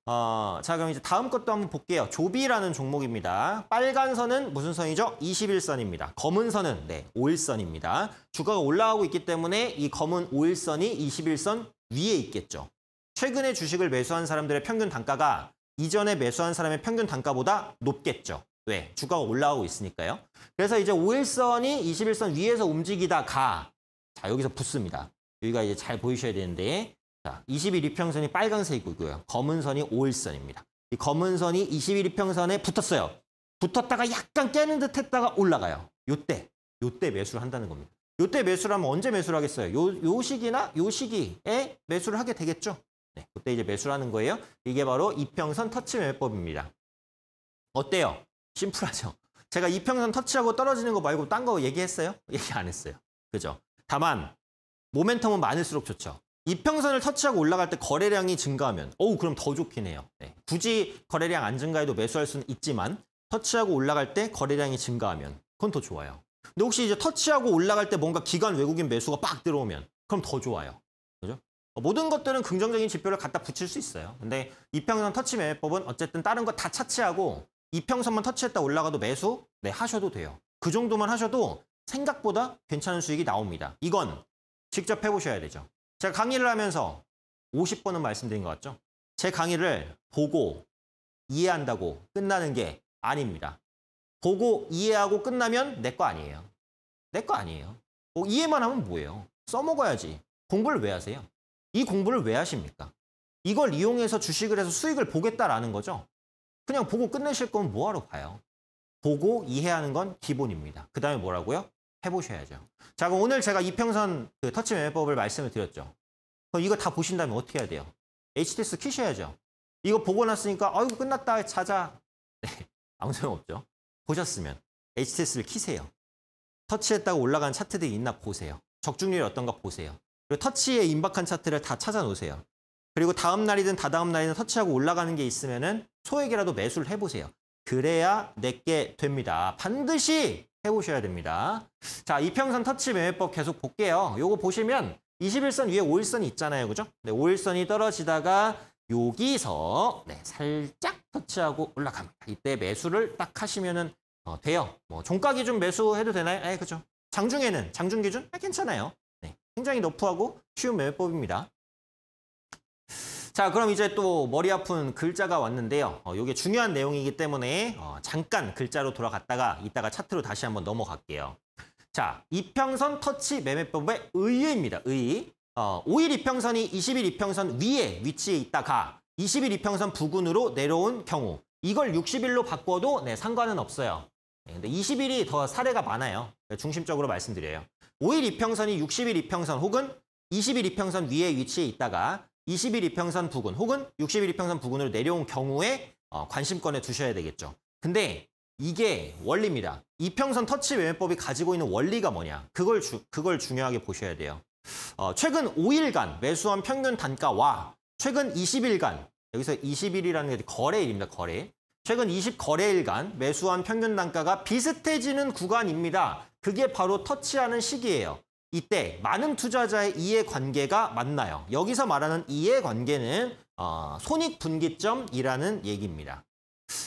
어, 자 그럼 이제 다음 것도 한번 볼게요. 조비라는 종목입니다. 빨간 선은 무슨 선이죠? 21선입니다. 검은 선은 네 5일선입니다. 주가가 올라가고 있기 때문에 이 검은 5일선이 21선 위에 있겠죠. 최근에 주식을 매수한 사람들의 평균 단가가 이전에 매수한 사람의 평균 단가보다 높겠죠. 왜? 네, 주가가 올라가고 있으니까요. 그래서 이제 5일선이 21선 위에서 움직이다가 자, 여기서 붙습니다. 여기가 이제 잘 보이셔야 되는데, 자, 21 이평선이 빨간색이고요. 검은 선이 5일선입니다. 이 검은 선이 21 이평선에 붙었어요. 붙었다가 약간 깨는 듯 했다가 올라가요. 요때, 요때 매수를 한다는 겁니다. 요때 매수를 하면 언제 매수를 하겠어요? 요, 요 시기나 요 시기에 매수를 하게 되겠죠. 네, 그때 이제 매수를 하는 거예요. 이게 바로 이평선 터치 매매법입니다. 어때요? 심플하죠? 제가 이평선 터치하고 떨어지는 거 말고 딴 거 얘기했어요? 얘기 안 했어요. 그죠? 다만 모멘텀은 많을수록 좋죠. 이평선을 터치하고 올라갈 때 거래량이 증가하면 어우 그럼 더 좋긴 해요. 네. 굳이 거래량 안 증가해도 매수할 수는 있지만 터치하고 올라갈 때 거래량이 증가하면 그건 더 좋아요. 근데 혹시 이제 터치하고 올라갈 때 뭔가 기관 외국인 매수가 빡 들어오면 그럼 더 좋아요. 그죠? 어, 모든 것들은 긍정적인 지표를 갖다 붙일 수 있어요. 근데 이평선 터치 매매법은 어쨌든 다른 거 다 차치하고 이평선만 터치했다 올라가도 매수 네 하셔도 돼요. 그 정도만 하셔도 생각보다 괜찮은 수익이 나옵니다. 이건 직접 해보셔야 되죠. 제가 강의를 하면서 50번은 말씀드린 것 같죠? 제 강의를 보고 이해한다고 끝나는 게 아닙니다. 보고 이해하고 끝나면 내 거 아니에요. 내 거 아니에요. 뭐 이해만 하면 뭐예요? 써먹어야지. 공부를 왜 하세요? 이 공부를 왜 하십니까? 이걸 이용해서 주식을 해서 수익을 보겠다라는 거죠. 그냥 보고 끝내실 거면 뭐하러 가요 보고 이해하는 건 기본입니다. 그 다음에 뭐라고요? 해보셔야죠. 자, 그럼 오늘 제가 이평선 그 터치 매매법을 말씀을 드렸죠. 그럼 이거 다 보신 다면 어떻게 해야 돼요? HTS 키셔야죠. 이거 보고 났으니까 아이고 끝났다 자자. 네, 아무 소용 없죠. 보셨으면 HTS를 키세요. 터치했다고 올라간 차트들이 있나 보세요. 적중률이 어떤가 보세요. 그리고 터치에 임박한 차트를 다 찾아 놓으세요. 그리고 다음 날이든 다다음 날이든 터치하고 올라가는 게 있으면은 소액이라도 매수를 해보세요. 그래야 내게 됩니다. 반드시 해보셔야 됩니다. 자, 이평선 터치 매매법 계속 볼게요. 요거 보시면 21선 위에 5일선이 있잖아요. 그죠? 네, 5일선이 떨어지다가 여기서 네, 살짝 터치하고 올라갑니다. 이때 매수를 딱 하시면은 어, 돼요. 뭐 종가 기준 매수해도 되나요? 에, 네, 그죠. 장중에는 장중 기준 아, 괜찮아요. 네, 굉장히 너프하고 쉬운 매매법입니다. 자 그럼 이제 또 머리 아픈 글자가 왔는데요. 어, 이게 중요한 내용이기 때문에 어, 잠깐 글자로 돌아갔다가 이따가 차트로 다시 한번 넘어갈게요. 자 이평선 터치 매매법의 의의입니다. 의의. 어, 5일 이평선이 20일 이평선 위에 위치해 있다가 20일 이평선 부근으로 내려온 경우 이걸 60일로 바꿔도 네, 상관은 없어요. 네, 근데 20일이 더 사례가 많아요. 중심적으로 말씀드려요. 5일 이평선이 60일 이평선 혹은 20일 이평선 위에 위치해 있다가 2 1일 이평선 부근 혹은 6 1일 이평선 부근으로 내려온 경우에 어, 관심권에 두셔야 되겠죠. 근데 이게 원리입니다. 이평선 터치 매매법이 가지고 있는 원리가 뭐냐? 그걸 주, 그걸 중요하게 보셔야 돼요. 어, 최근 5일간 매수한 평균 단가와 최근 20일간 여기서 20일이라는 게 거래일입니다. 거래 최근 20 거래일간 매수한 평균 단가가 비슷해지는 구간입니다. 그게 바로 터치하는 시기예요. 이때 많은 투자자의 이해관계가 맞나요 여기서 말하는 이해관계는 어, 손익분기점이라는 얘기입니다.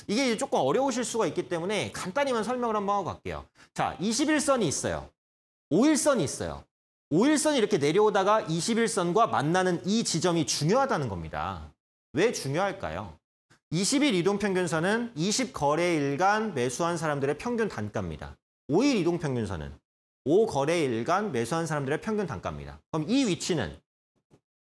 이게 조금 어려우실 수가 있기 때문에 간단히만 설명을 한번 하고 갈게요. 자, 21선이 있어요. 5일선이 있어요. 5일선이 이렇게 내려오다가 21선과 만나는 이 지점이 중요하다는 겁니다. 왜 중요할까요? 20일 이동평균선은 20거래일간 매수한 사람들의 평균 단가입니다. 5일 이동평균선은 5거래일간 매수한 사람들의 평균 단가입니다. 그럼 이 위치는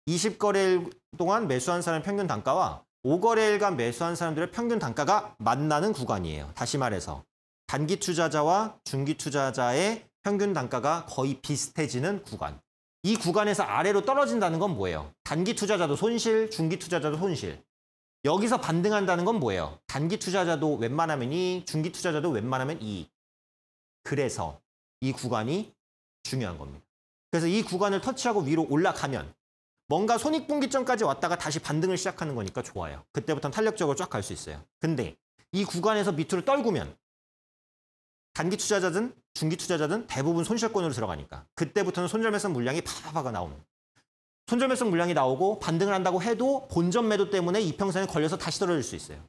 20거래일 동안 매수한 사람 의 평균 단가와 5거래일간 매수한 사람들의 평균 단가가 만나는 구간이에요. 다시 말해서 단기 투자자와 중기 투자자의 평균 단가가 거의 비슷해지는 구간. 이 구간에서 아래로 떨어진다는 건 뭐예요? 단기 투자자도 손실, 중기 투자자도 손실. 여기서 반등한다는 건 뭐예요? 단기 투자자도 웬만하면 이, 중기 투자자도 웬만하면 이. 그래서 이 구간이 중요한 겁니다. 그래서 이 구간을 터치하고 위로 올라가면 뭔가 손익분기점까지 왔다가 다시 반등을 시작하는 거니까 좋아요. 그때부터는 탄력적으로 쫙 갈 수 있어요. 근데 이 구간에서 밑으로 떨구면 단기 투자자든 중기 투자자든 대부분 손실권으로 들어가니까 그때부터는 손절매성 물량이 파파파가 나오는 손절매성 물량이 나오고 반등을 한다고 해도 본전 매도 때문에 이평선에 걸려서 다시 떨어질 수 있어요.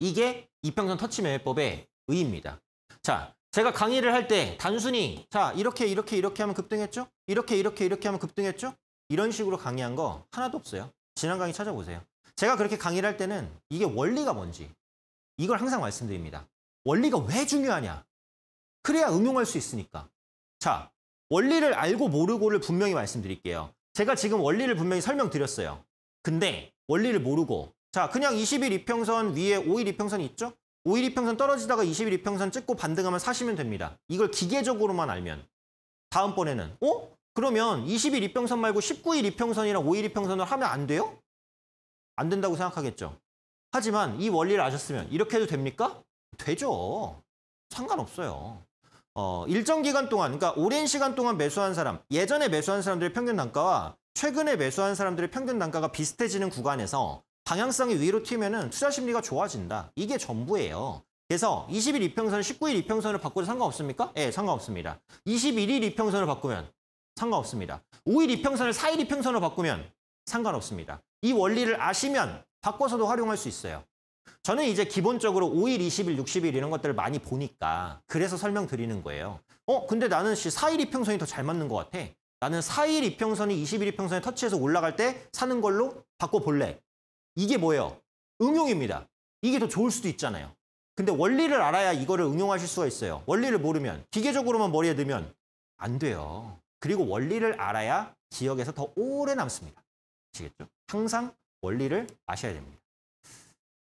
이게 이평선 터치 매매법의 의입니다. 자, 제가 강의를 할 때 단순히 자 이렇게 이렇게 이렇게 하면 급등했죠? 이렇게 이렇게 이렇게 하면 급등했죠? 이런 식으로 강의한 거 하나도 없어요. 지난 강의 찾아보세요. 제가 그렇게 강의를 할 때는 이게 원리가 뭔지 이걸 항상 말씀드립니다. 원리가 왜 중요하냐? 그래야 응용할 수 있으니까. 자, 원리를 알고 모르고를 분명히 말씀드릴게요. 제가 지금 원리를 분명히 설명드렸어요. 근데 원리를 모르고 자 그냥 20일 이평선 위에 5일 이평선이 있죠? 5일 이평선 떨어지다가 20일 이평선 찍고 반등하면 사시면 됩니다. 이걸 기계적으로만 알면. 다음번에는 어? 그러면 20일 이평선 말고 19일 이평선이랑 5일 이평선을 하면 안 돼요? 안 된다고 생각하겠죠. 하지만 이 원리를 아셨으면 이렇게 해도 됩니까? 되죠. 상관없어요. 어, 일정 기간 동안, 그러니까 오랜 시간 동안 매수한 사람, 예전에 매수한 사람들의 평균 단가와 최근에 매수한 사람들의 평균 단가가 비슷해지는 구간에서 방향성이 위로 튀면은 투자 심리가 좋아진다. 이게 전부예요. 그래서 20일 이평선, 19일 이평선을 바꿔도 상관없습니까? 예, 네, 상관없습니다. 21일 이평선을 바꾸면 상관없습니다. 5일 이평선을 4일 이평선으로 바꾸면 상관없습니다. 이 원리를 아시면 바꿔서도 활용할 수 있어요. 저는 이제 기본적으로 5일, 20일, 60일 이런 것들을 많이 보니까 그래서 설명드리는 거예요. 어, 근데 나는 4일 이평선이 더 잘 맞는 것 같아. 나는 4일 이평선이 20일 이평선에 터치해서 올라갈 때 사는 걸로 바꿔볼래. 이게 뭐예요? 응용입니다. 이게 더 좋을 수도 있잖아요. 근데 원리를 알아야 이거를 응용하실 수가 있어요. 원리를 모르면 기계적으로만 머리에 넣으면 안 돼요. 그리고 원리를 알아야 기억에서 더 오래 남습니다. 아시겠죠? 항상 원리를 아셔야 됩니다.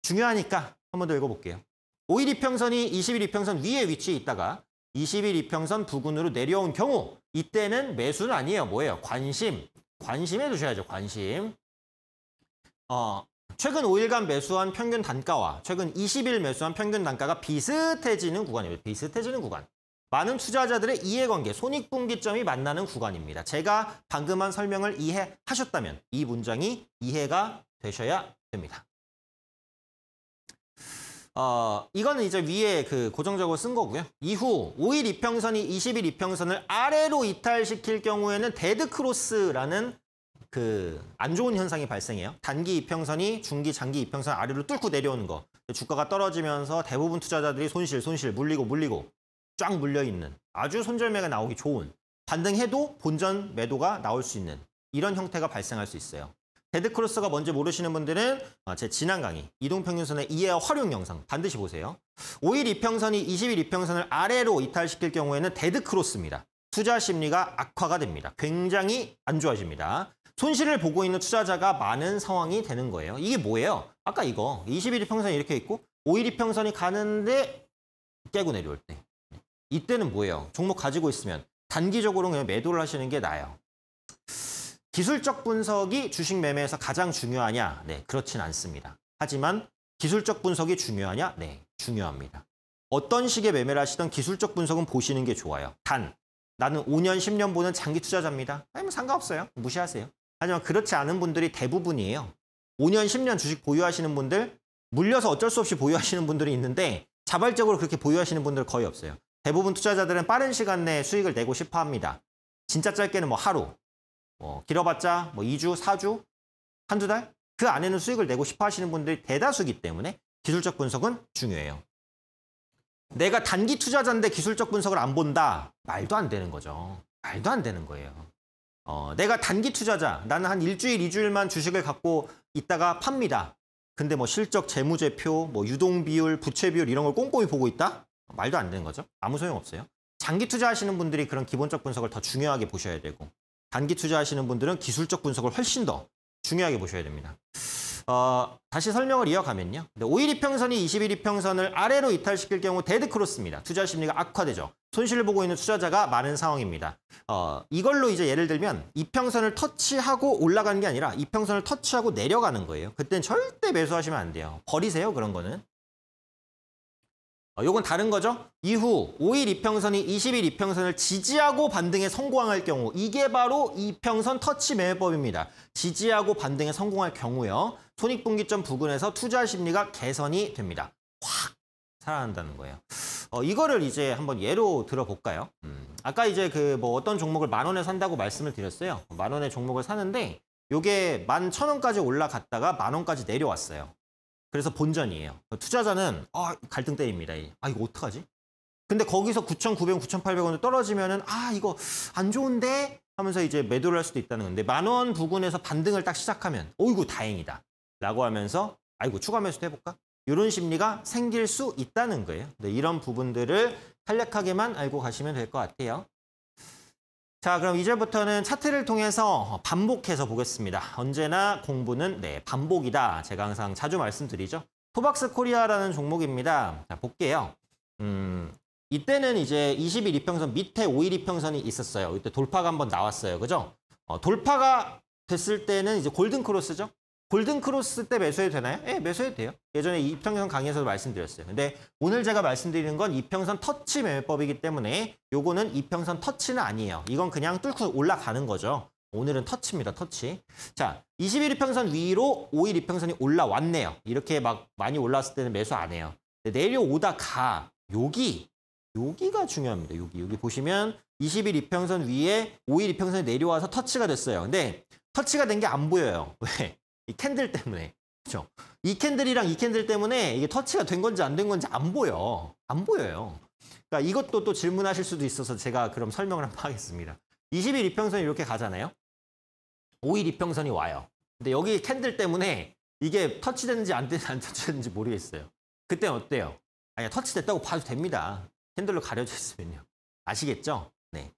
중요하니까 한 번 더 읽어볼게요. 5일 이평선이 20일 이평선 위에 위치해 있다가 20일 이평선 부근으로 내려온 경우 이때는 매수는 아니에요. 뭐예요? 관심. 관심해 두셔야죠. 관심. 어, 최근 5일간 매수한 평균 단가와 최근 20일 매수한 평균 단가가 비슷해지는 구간입니다 비슷해지는 구간. 많은 투자자들의 이해관계, 손익분기점이 만나는 구간입니다. 제가 방금 한 설명을 이해하셨다면 이 문장이 이해가 되셔야 됩니다. 어, 이거는 이제 위에 그 고정적으로 쓴 거고요. 이후 5일 이평선이 20일 이평선을 아래로 이탈시킬 경우에는 데드크로스라는 그안 좋은 현상이 발생해요. 단기 이평선이 중기 장기 이평선 아래로 뚫고 내려오는 거. 주가가 떨어지면서 대부분 투자자들이 손실 손실 물리고 물리고 쫙 물려 있는 아주 손절매가 나오기 좋은 반등해도 본전 매도가 나올 수 있는 이런 형태가 발생할 수 있어요. 데드크로스가 뭔지 모르시는 분들은 어, 제 지난 강의 이동평균선의 이해 활용 영상 반드시 보세요. 5일 이평선이 20일 이평선을 아래로 이탈시킬 경우에는 데드크로스입니다. 투자 심리가 악화가 됩니다. 굉장히 안 좋아집니다. 손실을 보고 있는 투자자가 많은 상황이 되는 거예요. 이게 뭐예요? 아까 이거 21일 평선이 이렇게 있고 5일이 평선이 가는데 깨고 내려올 때 네. 이때는 뭐예요? 종목 가지고 있으면 단기적으로 그냥 매도를 하시는 게 나아요. 기술적 분석이 주식 매매에서 가장 중요하냐? 네, 그렇진 않습니다. 하지만 기술적 분석이 중요하냐? 네, 중요합니다. 어떤 식의 매매를 하시던 기술적 분석은 보시는 게 좋아요. 단, 나는 5년, 10년 보는 장기 투자자입니다. 아니면 뭐 상관없어요. 무시하세요. 하지만 그렇지 않은 분들이 대부분이에요. 5년, 10년 주식 보유하시는 분들, 물려서 어쩔 수 없이 보유하시는 분들이 있는데 자발적으로 그렇게 보유하시는 분들 거의 없어요. 대부분 투자자들은 빠른 시간 내에 수익을 내고 싶어 합니다. 진짜 짧게는 뭐 하루, 뭐 길어봤자 뭐 2주, 4주, 한두 달? 그 안에는 수익을 내고 싶어 하시는 분들이 대다수기 때문에 기술적 분석은 중요해요. 내가 단기 투자자인데 기술적 분석을 안 본다? 말도 안 되는 거죠. 말도 안 되는 거예요. 어, 내가 단기 투자자, 나는 한 일주일, 이주일만 주식을 갖고 있다가 팝니다. 근데 뭐 실적, 재무제표, 뭐 유동비율, 부채비율 이런 걸 꼼꼼히 보고 있다? 말도 안 되는 거죠. 아무 소용없어요. 장기 투자하시는 분들이 그런 기본적 분석을 더 중요하게 보셔야 되고 단기 투자하시는 분들은 기술적 분석을 훨씬 더 중요하게 보셔야 됩니다. 어, 다시 설명을 이어가면요. 5일 이평선이 20일 이평선을 아래로 이탈시킬 경우 데드크로스입니다. 투자 심리가 악화되죠. 손실을 보고 있는 투자자가 많은 상황입니다. 어, 이걸로 이제 예를 들면 이평선을 터치하고 올라가는 게 아니라 이평선을 터치하고 내려가는 거예요. 그땐 절대 매수하시면 안 돼요. 버리세요, 그런 거는. 이건 어, 다른 거죠. 이후 5일 이평선이 20일 이평선을 지지하고 반등에 성공할 경우 이게 바로 이평선 터치 매매법입니다. 지지하고 반등에 성공할 경우요. 손익분기점 부근에서 투자 심리가 개선이 됩니다. 확 살아난다는 거예요. 어, 이거를 이제 한번 예로 들어볼까요? 음, 아까 이제 그 뭐 어떤 종목을 만 원에 산다고 말씀을 드렸어요. 만 원에 종목을 사는데 요게 만 천 원까지 올라갔다가 만 원까지 내려왔어요. 그래서 본전이에요. 투자자는 아, 갈등 때입니다아 이거 어떡하지? 근데 거기서 9,900원, 9 8 0 0원으 떨어지면은 아 이거 안 좋은데 하면서 이제 매도를 할 수도 있다는 건데 만 원 부근에서 반등을 딱 시작하면 어이구 다행이다 라고 하면서 아이고 추가 매수도 해볼까? 이런 심리가 생길 수 있다는 거예요. 네, 이런 부분들을 탄략하게만 알고 가시면 될 것 같아요. 자, 그럼 이제부터는 차트를 통해서 반복해서 보겠습니다. 언제나 공부는 네, 반복이다. 제가 항상 자주 말씀드리죠. 토박스 코리아라는 종목입니다. 자, 볼게요. 음, 이때는 이제 20일 이평선 밑에 5일 이평선이 있었어요. 이때 돌파가 한번 나왔어요. 그죠? 어, 돌파가 됐을 때는 이제 골든 크로스죠. 골든크로스 때 매수해도 되나요? 예, 매수해도 돼요. 예전에 이평선 강의에서도 말씀드렸어요. 근데 오늘 제가 말씀드리는 건 이평선 터치 매매법이기 때문에 요거는 이평선 터치는 아니에요. 이건 그냥 뚫고 올라가는 거죠. 오늘은 터치입니다, 터치. 자, 21일 평선 위로 5일 이평선이 올라왔네요. 이렇게 막 많이 올라왔을 때는 매수 안 해요. 내려오다가 여기, 여기가 중요합니다. 여기, 여기 보시면 2 1일 이평선 위에 5일 이평선이 내려와서 터치가 됐어요. 근데 터치가 된 게 안 보여요. 왜? 이 캔들 때문에. 그렇죠? 이 캔들이랑 이 캔들 때문에 이게 터치가 된 건지 안 된 건지 안 보여. 안 보여요. 그러니까 이것도 또 질문하실 수도 있어서 제가 그럼 설명을 한 번 하겠습니다. 20일 이평선이 이렇게 가잖아요. 5일 이평선이 와요. 근데 여기 캔들 때문에 이게 터치됐는지 안, 됐는지 안터치됐는지 모르겠어요. 그때 어때요? 아니 터치됐다고 봐도 됩니다. 캔들로 가려져 있으면요. 아시겠죠? 네.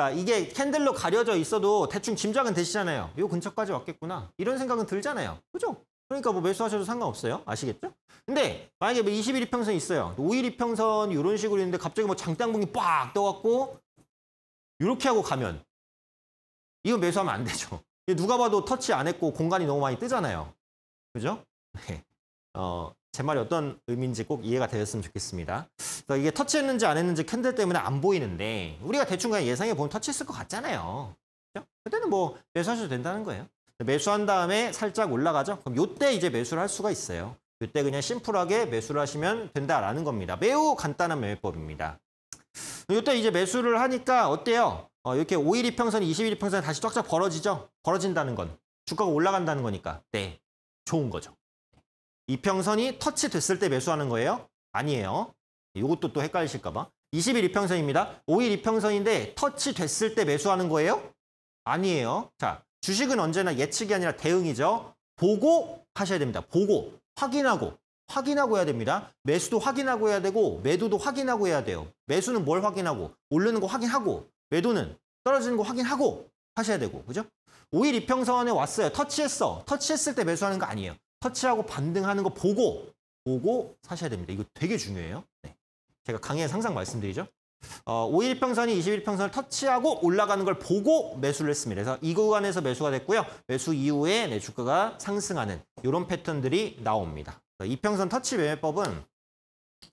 그러니까 이게 캔들로 가려져 있어도 대충 짐작은 되시잖아요. 요 근처까지 왔겠구나. 이런 생각은 들잖아요. 그죠? 그러니까 뭐 매수하셔도 상관없어요. 아시겠죠? 근데 만약에 뭐2 1일평선 있어요. 5일 뭐 평선 이런 식으로 있는데 갑자기 뭐 장땅봉이 빡 떠갖고 이렇게 하고 가면 이거 매수하면 안 되죠. 누가 봐도 터치 안 했고 공간이 너무 많이 뜨잖아요. 그죠? 네. 어, 제 말이 어떤 의미인지 꼭 이해가 되었으면 좋겠습니다. 그래서 그러니까 이게 터치했는지 안 했는지 캔들 때문에 안 보이는데 우리가 대충 그냥 예상해 보면 터치했을 것 같잖아요. 그죠? 그때는 뭐 매수하셔도 된다는 거예요. 매수한 다음에 살짝 올라가죠. 그럼 요때 이제 매수를 할 수가 있어요. 요때 그냥 심플하게 매수를 하시면 된다라는 겁니다. 매우 간단한 매매법입니다. 요때 이제 매수를 하니까 어때요? 어, 이렇게 5일 이평선, 20일 이평선 다시 쫙쫙 벌어지죠? 벌어진다는 건 주가가 올라간다는 거니까 네, 좋은 거죠. 이평선이 터치됐을 때 매수하는 거예요? 아니에요. 이것도 또 헷갈리실까 봐. 20일 이평선입니다. 5일 이평선인데 터치됐을 때 매수하는 거예요? 아니에요. 자, 주식은 언제나 예측이 아니라 대응이죠. 보고 하셔야 됩니다. 보고, 확인하고, 확인하고 해야 됩니다. 매수도 확인하고 해야 되고 매도도 확인하고 해야 돼요. 매수는 뭘 확인하고 오르는 거 확인하고 매도는 떨어지는 거 확인하고 하셔야 되고 그죠? 5일 이평선에 왔어요. 터치했어. 터치했을 때 매수하는 거 아니에요. 터치하고 반등하는 거 보고 보고 사셔야 됩니다. 이거 되게 중요해요. 네. 제가 강의에 항상 말씀드리죠. 어, 5일평선이 21평선을 터치하고 올라가는 걸 보고 매수를 했습니다. 그래서 이 구간에서 매수가 됐고요. 매수 이후에 내 주가가 상승하는 이런 패턴들이 나옵니다. 이평선 터치 매매법은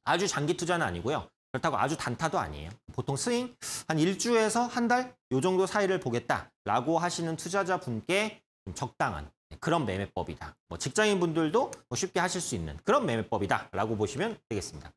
아주 장기 투자는 아니고요. 그렇다고 아주 단타도 아니에요. 보통 스윙 한 일주에서 한 달 이 정도 사이를 보겠다라고 하시는 투자자분께 적당한 그런 매매법이다. 뭐 직장인분들도 뭐 쉽게 하실 수 있는 그런 매매법이다라고 보시면 되겠습니다.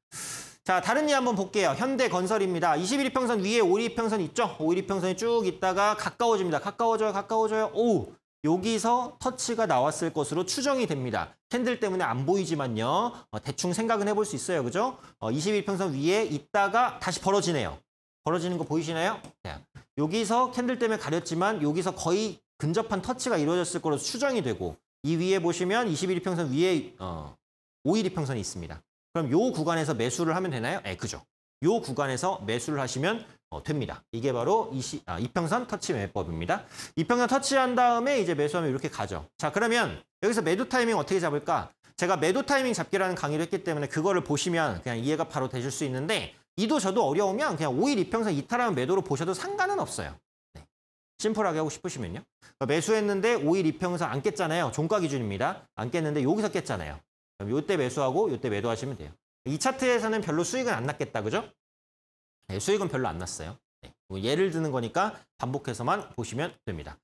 자, 다른 예 한번 볼게요. 현대건설입니다. 21일평선 위에 5일평선 있죠? 5일평선이 쭉 있다가 가까워집니다. 가까워져요, 가까워져요. 오 여기서 터치가 나왔을 것으로 추정이 됩니다. 캔들 때문에 안 보이지만요. 어, 대충 생각은 해볼 수 있어요. 그죠? 어, 21평선 위에 있다가 다시 벌어지네요. 벌어지는 거 보이시나요? 네. 여기서 캔들 때문에 가렸지만 여기서 거의 근접한 터치가 이루어졌을 것으로 추정이 되고 이 위에 보시면 21일 평선 위에 어, 5 1 이평선이 있습니다. 그럼 요 구간에서 매수를 하면 되나요? 예, 그죠. 요 구간에서 매수를 하시면 어, 됩니다. 이게 바로 20, 아, 이평선 터치 매매법입니다. 이평선 터치한 다음에 이제 매수하면 이렇게 가죠. 자 그러면 여기서 매도 타이밍 어떻게 잡을까? 제가 매도 타이밍 잡기라는 강의를 했기 때문에 그거를 보시면 그냥 이해가 바로 되실 수 있는데 이도 저도 어려우면 그냥 5일 이평선 이탈하면 매도로 보셔도 상관은 없어요. 심플하게 하고 싶으시면요. 그러니까 매수했는데 5일 이평선 안 깼잖아요. 종가 기준입니다. 안 깼는데 여기서 깼잖아요. 그럼 요때 매수하고 요때 매도하시면 돼요. 이 차트에서는 별로 수익은 안 났겠다. 그죠? 네, 수익은 별로 안 났어요. 네. 뭐 예를 드는 거니까 반복해서만 보시면 됩니다.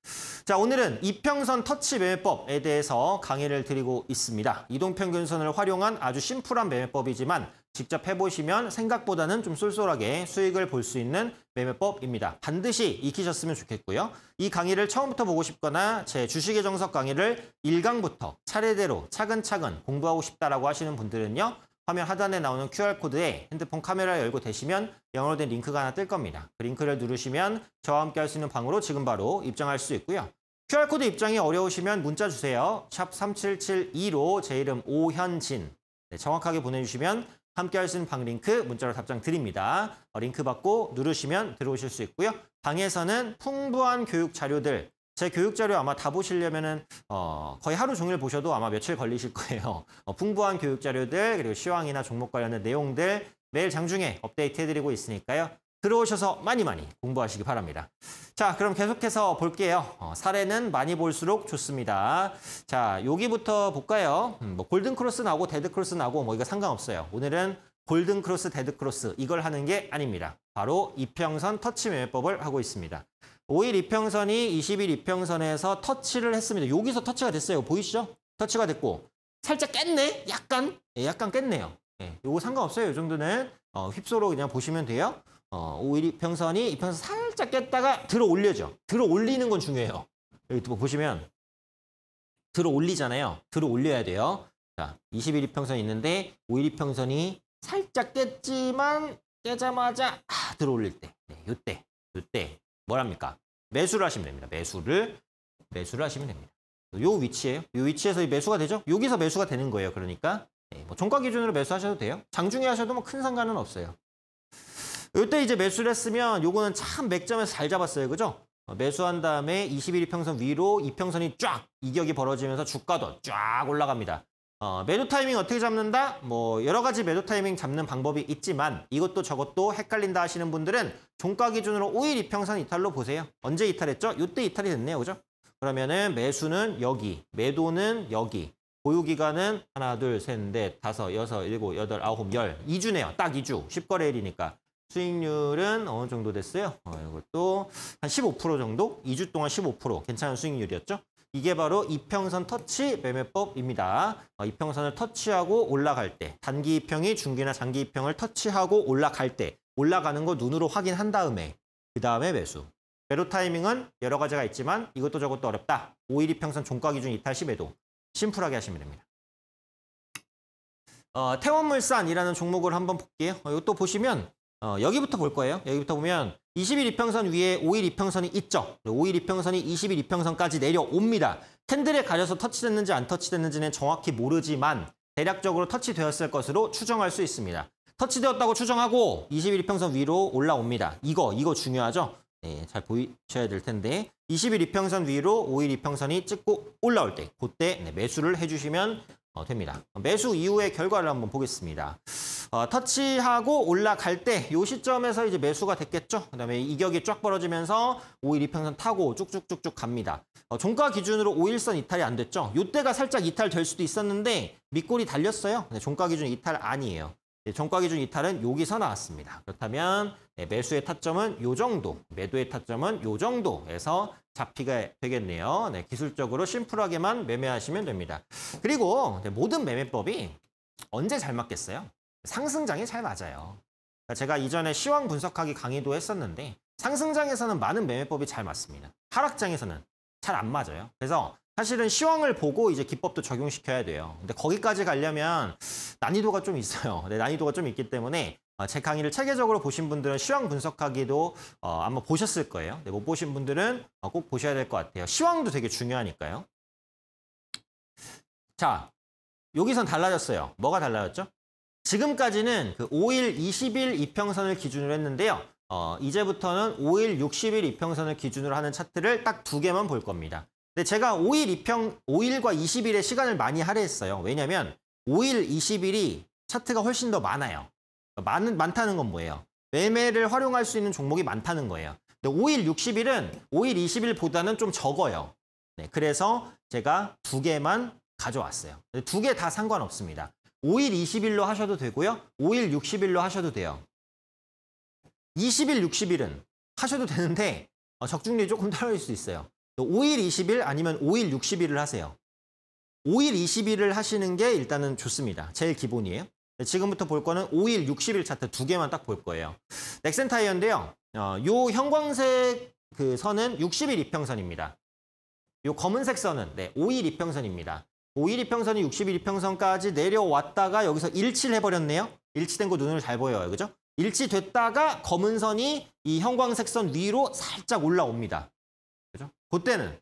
자 오늘은 이평선 터치 매매법에 대해서 강의를 드리고 있습니다. 이동평균선을 활용한 아주 심플한 매매법이지만 직접 해보시면 생각보다는 좀 쏠쏠하게 수익을 볼 수 있는 매매법입니다. 반드시 익히셨으면 좋겠고요. 이 강의를 처음부터 보고 싶거나 제 주식의 정석 강의를 1강부터 차례대로 차근차근 공부하고 싶다라고 하시는 분들은요. 화면 하단에 나오는 QR코드에 핸드폰 카메라 열고 되시면 영어로 된 링크가 하나 뜰 겁니다. 그 링크를 누르시면 저와 함께 할 수 있는 방으로 지금 바로 입장할 수 있고요. QR코드 입장이 어려우시면 문자 주세요. 샵 3772로 제 이름 오현진 네, 정확하게 보내주시면 함께 할 수 있는 방 링크 문자로 답장 드립니다. 어, 링크 받고 누르시면 들어오실 수 있고요. 방에서는 풍부한 교육 자료들 제 교육 자료 아마 다 보시려면은 어 거의 하루 종일 보셔도 아마 며칠 걸리실 거예요. 어 풍부한 교육 자료들 그리고 시황이나 종목 관련된 내용들 매일 장중에 업데이트 해드리고 있으니까요. 들어오셔서 많이 많이 공부하시기 바랍니다. 자, 그럼 계속해서 볼게요. 어, 사례는 많이 볼수록 좋습니다. 자, 여기부터 볼까요? 음, 뭐 골든크로스 나고 데드크로스 나고뭐 이거 상관없어요. 오늘은 골든크로스, 데드크로스 이걸 하는 게 아닙니다. 바로 이평선 터치 매매법을 하고 있습니다. 5일 이평선이 20일 이평선에서 터치를 했습니다. 여기서 터치가 됐어요. 보이시죠? 터치가 됐고 살짝 깼네? 약간? 예, 약간 깼네요. 예, 요거 상관없어요. 이 정도는 어, 휩소로 그냥 보시면 돼요. 어, 오히려 이평선이 이평선 살짝 깼다가 들어 올려줘. 들어 올리는 건 중요해요. 여기 보시면 들어 올리잖아요. 들어 올려야 돼요. 자, 21 이평선 있는데 5일 이평선이 살짝 깼지만 깨자마자 아, 들어 올릴 때. 네, 요때. 요때 뭐랍니까? 매수를 하시면 됩니다. 매수를 매수를 하시면 됩니다. 요 위치에요. 요 위치에서 매수가 되죠. 여기서 매수가 되는 거예요. 그러니까 네, 뭐 종가 기준으로 매수하셔도 돼요. 장중에 하셔도 뭐 큰 상관은 없어요. 이때 이제 매수를 했으면 요거는 참 맥점에서 잘 잡았어요. 그죠? 어, 매수한 다음에 21일 평선 위로 2평선이쫙 이격이 벌어지면서 주가도 쫙 올라갑니다. 어, 매도 타이밍 어떻게 잡는다? 뭐 여러 가지 매도 타이밍 잡는 방법이 있지만 이것도 저것도 헷갈린다 하시는 분들은 종가 기준으로 5일 2평선 이탈로 보세요. 언제 이탈했죠? 이때 이탈이 됐네요. 그죠? 그러면은 매수는 여기, 매도는 여기, 보유기간은 하나, 둘, 셋, 넷, 다섯, 여섯, 일곱, 여덟, 아홉, 열. 2주네요. 딱 2주. 10거래일이니까. 수익률은 어느 정도 됐어요? 어, 이것도 한 15% 정도? 2주 동안 15% 괜찮은 수익률이었죠? 이게 바로 이평선 터치 매매법입니다. 어, 이평선을 터치하고 올라갈 때 단기 이평이 중기나 장기 이평을 터치하고 올라갈 때 올라가는 거 눈으로 확인한 다음에 그 다음에 매수. 매도 타이밍은 여러 가지가 있지만 이것도 저것도 어렵다. 5일 이평선 종가 기준 이탈 시 매도. 심플하게 하시면 됩니다. 어, 태원물산이라는 종목을 한번 볼게요. 어, 이것도 보시면 어, 여기부터 볼 거예요. 여기부터 보면 2 1 이평선 위에 5일 이평선이 있죠. 5일 이평선이 2 1 이평선까지 내려옵니다. 캔들에 가려서 터치됐는지 안 터치됐는지는 정확히 모르지만 대략적으로 터치되었을 것으로 추정할 수 있습니다. 터치되었다고 추정하고 2 1 이평선 위로 올라옵니다. 이거, 이거 중요하죠? 네, 잘 보이셔야 될 텐데 2 1 이평선 위로 5일 이평선이 찍고 올라올 때 그때 네, 매수를 해주시면 어, 됩니다. 매수 이후의 결과를 한번 보겠습니다. 어, 터치하고 올라갈 때 요 시점에서 이제 매수가 됐겠죠. 그다음에 이격이 쫙 벌어지면서 5일 이평선 타고 쭉쭉쭉쭉 갑니다. 어, 종가 기준으로 5일선 이탈이 안 됐죠. 요때가 살짝 이탈될 수도 있었는데 밑골이 달렸어요. 네, 종가 기준 이탈 아니에요. 네, 종가 기준 이탈은 여기서 나왔습니다. 그렇다면 네, 매수의 타점은 요 정도, 매도의 타점은 요 정도에서 잡히게 되겠네요. 네, 기술적으로 심플하게만 매매하시면 됩니다. 그리고 모든 매매법이 언제 잘 맞겠어요? 상승장이 잘 맞아요. 그러니까 제가 이전에 시황 분석하기 강의도 했었는데 상승장에서는 많은 매매법이 잘 맞습니다. 하락장에서는 잘 안 맞아요. 그래서 사실은 시황을 보고 이제 기법도 적용시켜야 돼요. 근데 거기까지 가려면 난이도가 좀 있어요. 근데 네, 난이도가 좀 있기 때문에 어, 제 강의를 체계적으로 보신 분들은 시황 분석하기도 어, 아마 보셨을 거예요. 네, 못 보신 분들은 어, 꼭 보셔야 될 것 같아요. 시황도 되게 중요하니까요. 자, 여기선 달라졌어요. 뭐가 달라졌죠? 지금까지는 그 5일 20일 이평선을 기준으로 했는데요. 어, 이제부터는 5일 60일 이평선을 기준으로 하는 차트를 딱 두 개만 볼 겁니다. 근데 제가 5일 이평 5일과 20일의 시간을 많이 할애했어요. 왜냐면 5일 20일이 차트가 훨씬 더 많아요. 많, 많다는 건 뭐예요? 매매를 활용할 수 있는 종목이 많다는 거예요. 근데 5일 60일은 5일 20일보다는 좀 적어요. 네, 그래서 제가 두 개만 가져왔어요. 두 개 다 상관없습니다. 5일 20일로 하셔도 되고요. 5일 60일로 하셔도 돼요. 20일 60일은 하셔도 되는데 어, 적중률이 조금 떨어질 수 있어요. 5일 20일 아니면 5일 60일을 하세요. 5일 20일을 하시는 게 일단은 좋습니다. 제일 기본이에요. 지금부터 볼 거는 5일 60일 차트 두 개만 딱 볼 거예요. 넥센타이어인데요. 어, 형광색 그 선은 60일 이평선입니다. 이 검은색 선은 네, 5일 이평선입니다. 5 1 2평선이6 1 2평선까지 내려왔다가 여기서 일치를 해버렸네요. 일치된 거 눈으로 잘 보여요. 그죠? 일치됐다가 검은 선이 이 형광색선 위로 살짝 올라옵니다. 그죠? 그때는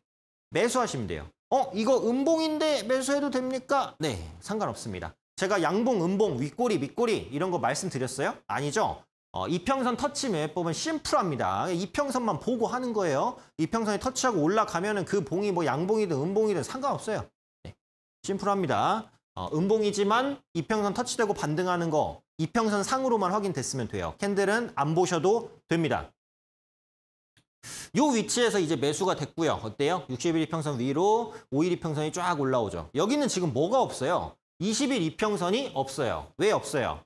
매수하시면 돼요. 어? 이거 음봉인데 매수해도 됩니까? 네, 상관없습니다. 제가 양봉, 음봉, 윗꼬리, 밑꼬리 이런 거 말씀드렸어요? 아니죠? 어, 이평선 터치 매매법은 심플합니다. 이평선만 보고 하는 거예요. 이평선이 터치하고 올라가면 은그 봉이 뭐 양봉이든 음봉이든 상관없어요. 심플합니다. 어, 음봉이지만 이평선 터치되고 반등하는 거 이평선 상으로만 확인됐으면 돼요. 캔들은 안 보셔도 됩니다. 요 위치에서 이제 매수가 됐고요. 어때요? 60일 이평선 위로 5일 이평선이 쫙 올라오죠. 여기는 지금 뭐가 없어요? 20일 이평선이 없어요. 왜 없어요?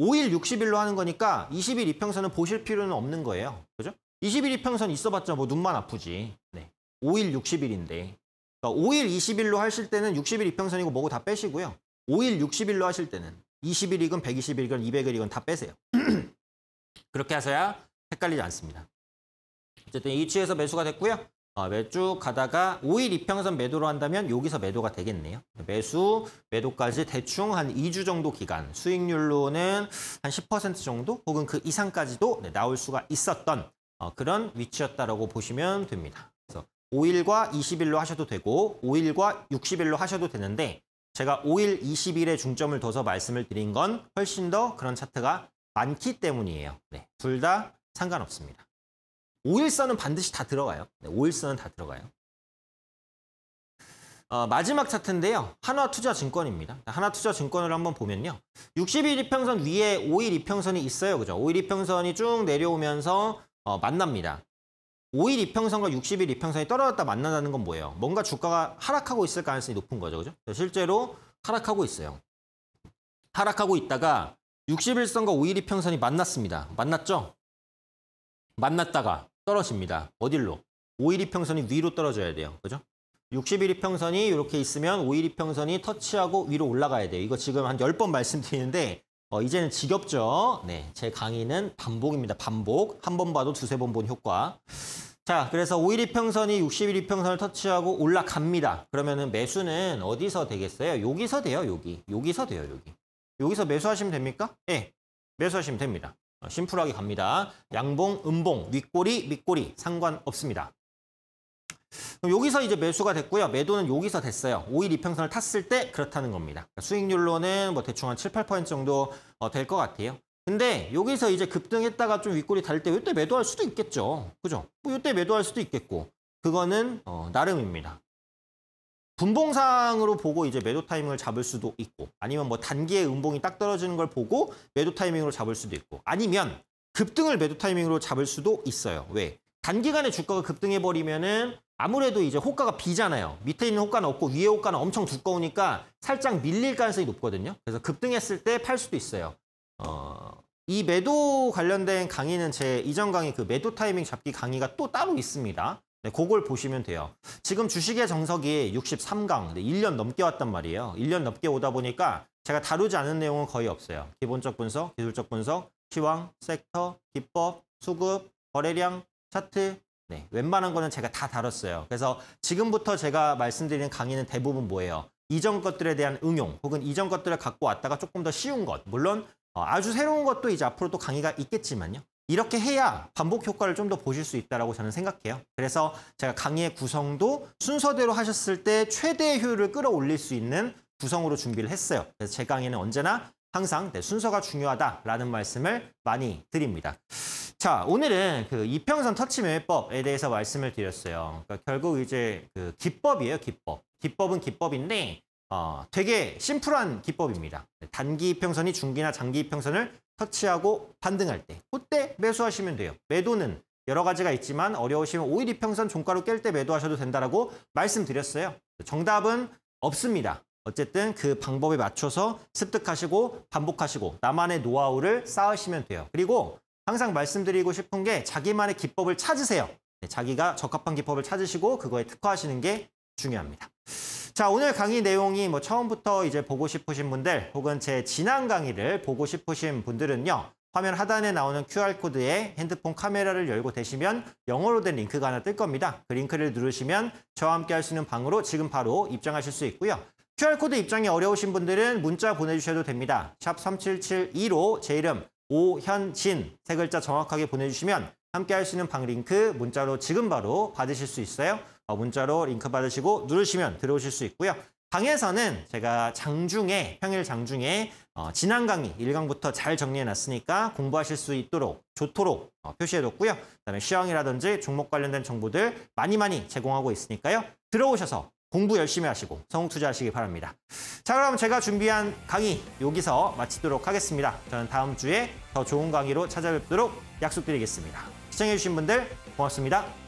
5일 60일로 하는 거니까 20일 이평선은 보실 필요는 없는 거예요. 그죠? 20일 이평선 있어봤자 뭐 눈만 아프지. 네. 5일 60일인데. 5일 그러니까 20일로 하실 때는 60일 이평선이고 뭐고 다 빼시고요. 5일 60일로 하실 때는 20일이건 120일이건 200일이건 다 빼세요. 그렇게 하셔야 헷갈리지 않습니다. 어쨌든 이치에서 매수가 됐고요. 어, 매주 가다가 5일 이평선 매도로 한다면 여기서 매도가 되겠네요. 매수, 매도까지 대충 한 2주 정도 기간, 수익률로는 한 10% 정도 혹은 그 이상까지도 네, 나올 수가 있었던 어, 그런 위치였다라고 보시면 됩니다. 5일과 20일로 하셔도 되고 5일과 60일로 하셔도 되는데 제가 5일, 20일에 중점을 둬서 말씀을 드린 건 훨씬 더 그런 차트가 많기 때문이에요. 네, 둘 다 상관없습니다. 5일선은 반드시 다 들어가요. 네, 5일선은 다 들어가요. 어, 마지막 차트인데요. 하나투자증권입니다. 하나투자증권을 한번 보면요. 60일 이평선 위에 5일 이평선이 있어요. 그죠? 5일 이평선이 쭉 내려오면서 어, 만납니다. 5일 이평선과 60일 이평선이 떨어졌다 만나다는 건 뭐예요? 뭔가 주가가 하락하고 있을 가능성이 높은 거죠. 그죠? 실제로 하락하고 있어요. 하락하고 있다가 60일선과 5일 이평선이 만났습니다. 만났죠? 만났다가 떨어집니다. 어딜로? 5일 이평선이 위로 떨어져야 돼요. 그죠? 60일 이평선이 이렇게 있으면 5일 이평선이 터치하고 위로 올라가야 돼요. 이거 지금 한 10번 말씀드리는데 어, 이제는 지겹죠? 네, 제 강의는 반복입니다. 반복. 한 번 봐도 두세 번 본 효과. 자, 그래서 5일 이평선이 60일 이평선을 터치하고 올라갑니다. 그러면은 매수는 어디서 되겠어요? 여기서 돼요, 여기. 여기서 돼요, 여기. 여기서 매수하시면 됩니까? 예, 네, 매수하시면 됩니다. 어, 심플하게 갑니다. 양봉, 음봉, 윗꼬리, 밑꼬리 상관없습니다. 여기서 이제 매수가 됐고요. 매도는 여기서 됐어요. 5일 이평선을 탔을 때 그렇다는 겁니다. 그러니까 수익률로는 뭐 대충 한 7, 8% 정도 어, 될것 같아요. 근데 여기서 이제 급등했다가 좀 윗골이 달때 이때 매도할 수도 있겠죠. 그죠? 뭐 이때 매도할 수도 있겠고 그거는 어, 나름입니다. 분봉상으로 보고 이제 매도 타이밍을 잡을 수도 있고 아니면 뭐 단기에 음봉이 딱 떨어지는 걸 보고 매도 타이밍으로 잡을 수도 있고 아니면 급등을 매도 타이밍으로 잡을 수도 있어요. 왜? 단기간에 주가가 급등해버리면은 아무래도 이제 호가가 비잖아요. 밑에 있는 호가는 없고 위에 호가는 엄청 두꺼우니까 살짝 밀릴 가능성이 높거든요. 그래서 급등했을 때 팔 수도 있어요. 어, 이 매도 관련된 강의는 제 이전 강의 그 매도 타이밍 잡기 강의가 또 따로 있습니다. 네, 그걸 보시면 돼요. 지금 주식의 정석이 63강, 네, 1년 넘게 왔단 말이에요. 1년 넘게 오다 보니까 제가 다루지 않은 내용은 거의 없어요. 기본적 분석, 기술적 분석, 시황, 섹터, 기법, 수급, 거래량, 차트, 네, 웬만한 거는 제가 다 다뤘어요. 그래서 지금부터 제가 말씀드리는 강의는 대부분 뭐예요? 이전 것들에 대한 응용 혹은 이전 것들을 갖고 왔다가 조금 더 쉬운 것 물론 어, 아주 새로운 것도 이제 앞으로 또 강의가 있겠지만요. 이렇게 해야 반복 효과를 좀 더 보실 수 있다고 저는 생각해요. 그래서 제가 강의의 구성도 순서대로 하셨을 때 최대의 효율을 끌어올릴 수 있는 구성으로 준비를 했어요. 그래서 제 강의는 언제나 항상 네, 순서가 중요하다라는 말씀을 많이 드립니다. 자, 오늘은 그 이평선 터치 매매법에 대해서 말씀을 드렸어요. 그러니까 결국 이제 그 기법이에요, 기법. 기법은 기법인데 어, 되게 심플한 기법입니다. 단기 이평선이 중기나 장기 이평선을 터치하고 반등할 때 그때 매수하시면 돼요. 매도는 여러 가지가 있지만 어려우시면 오일 이평선 종가로 깰 때 매도하셔도 된다라고 말씀드렸어요. 정답은 없습니다. 어쨌든 그 방법에 맞춰서 습득하시고 반복하시고 나만의 노하우를 쌓으시면 돼요. 그리고 항상 말씀드리고 싶은 게 자기만의 기법을 찾으세요. 네, 자기가 적합한 기법을 찾으시고 그거에 특화하시는 게 중요합니다. 자, 오늘 강의 내용이 뭐 처음부터 이제 보고 싶으신 분들 혹은 제 지난 강의를 보고 싶으신 분들은요. 화면 하단에 나오는 QR코드에 핸드폰 카메라를 열고 되시면 영어로 된 링크가 하나 뜰 겁니다. 그 링크를 누르시면 저와 함께 할 수 있는 방으로 지금 바로 입장하실 수 있고요. QR코드 입장이 어려우신 분들은 문자 보내주셔도 됩니다. 샵 3772로 제 이름 오현진 세 글자 정확하게 보내주시면 함께 할 수 있는 방 링크 문자로 지금 바로 받으실 수 있어요. 어, 문자로 링크 받으시고 누르시면 들어오실 수 있고요. 강에서는 제가 장중에 평일 장중에 어, 지난 강의 1강부터 잘 정리해놨으니까 공부하실 수 있도록 좋도록 어, 표시해뒀고요. 그다음에 시황이라든지 종목 관련된 정보들 많이 많이 제공하고 있으니까요. 들어오셔서 공부 열심히 하시고 성공 투자하시기 바랍니다. 자 그럼 제가 준비한 강의 여기서 마치도록 하겠습니다. 저는 다음 주에 더 좋은 강의로 찾아뵙도록 약속드리겠습니다. 시청해주신 분들 고맙습니다.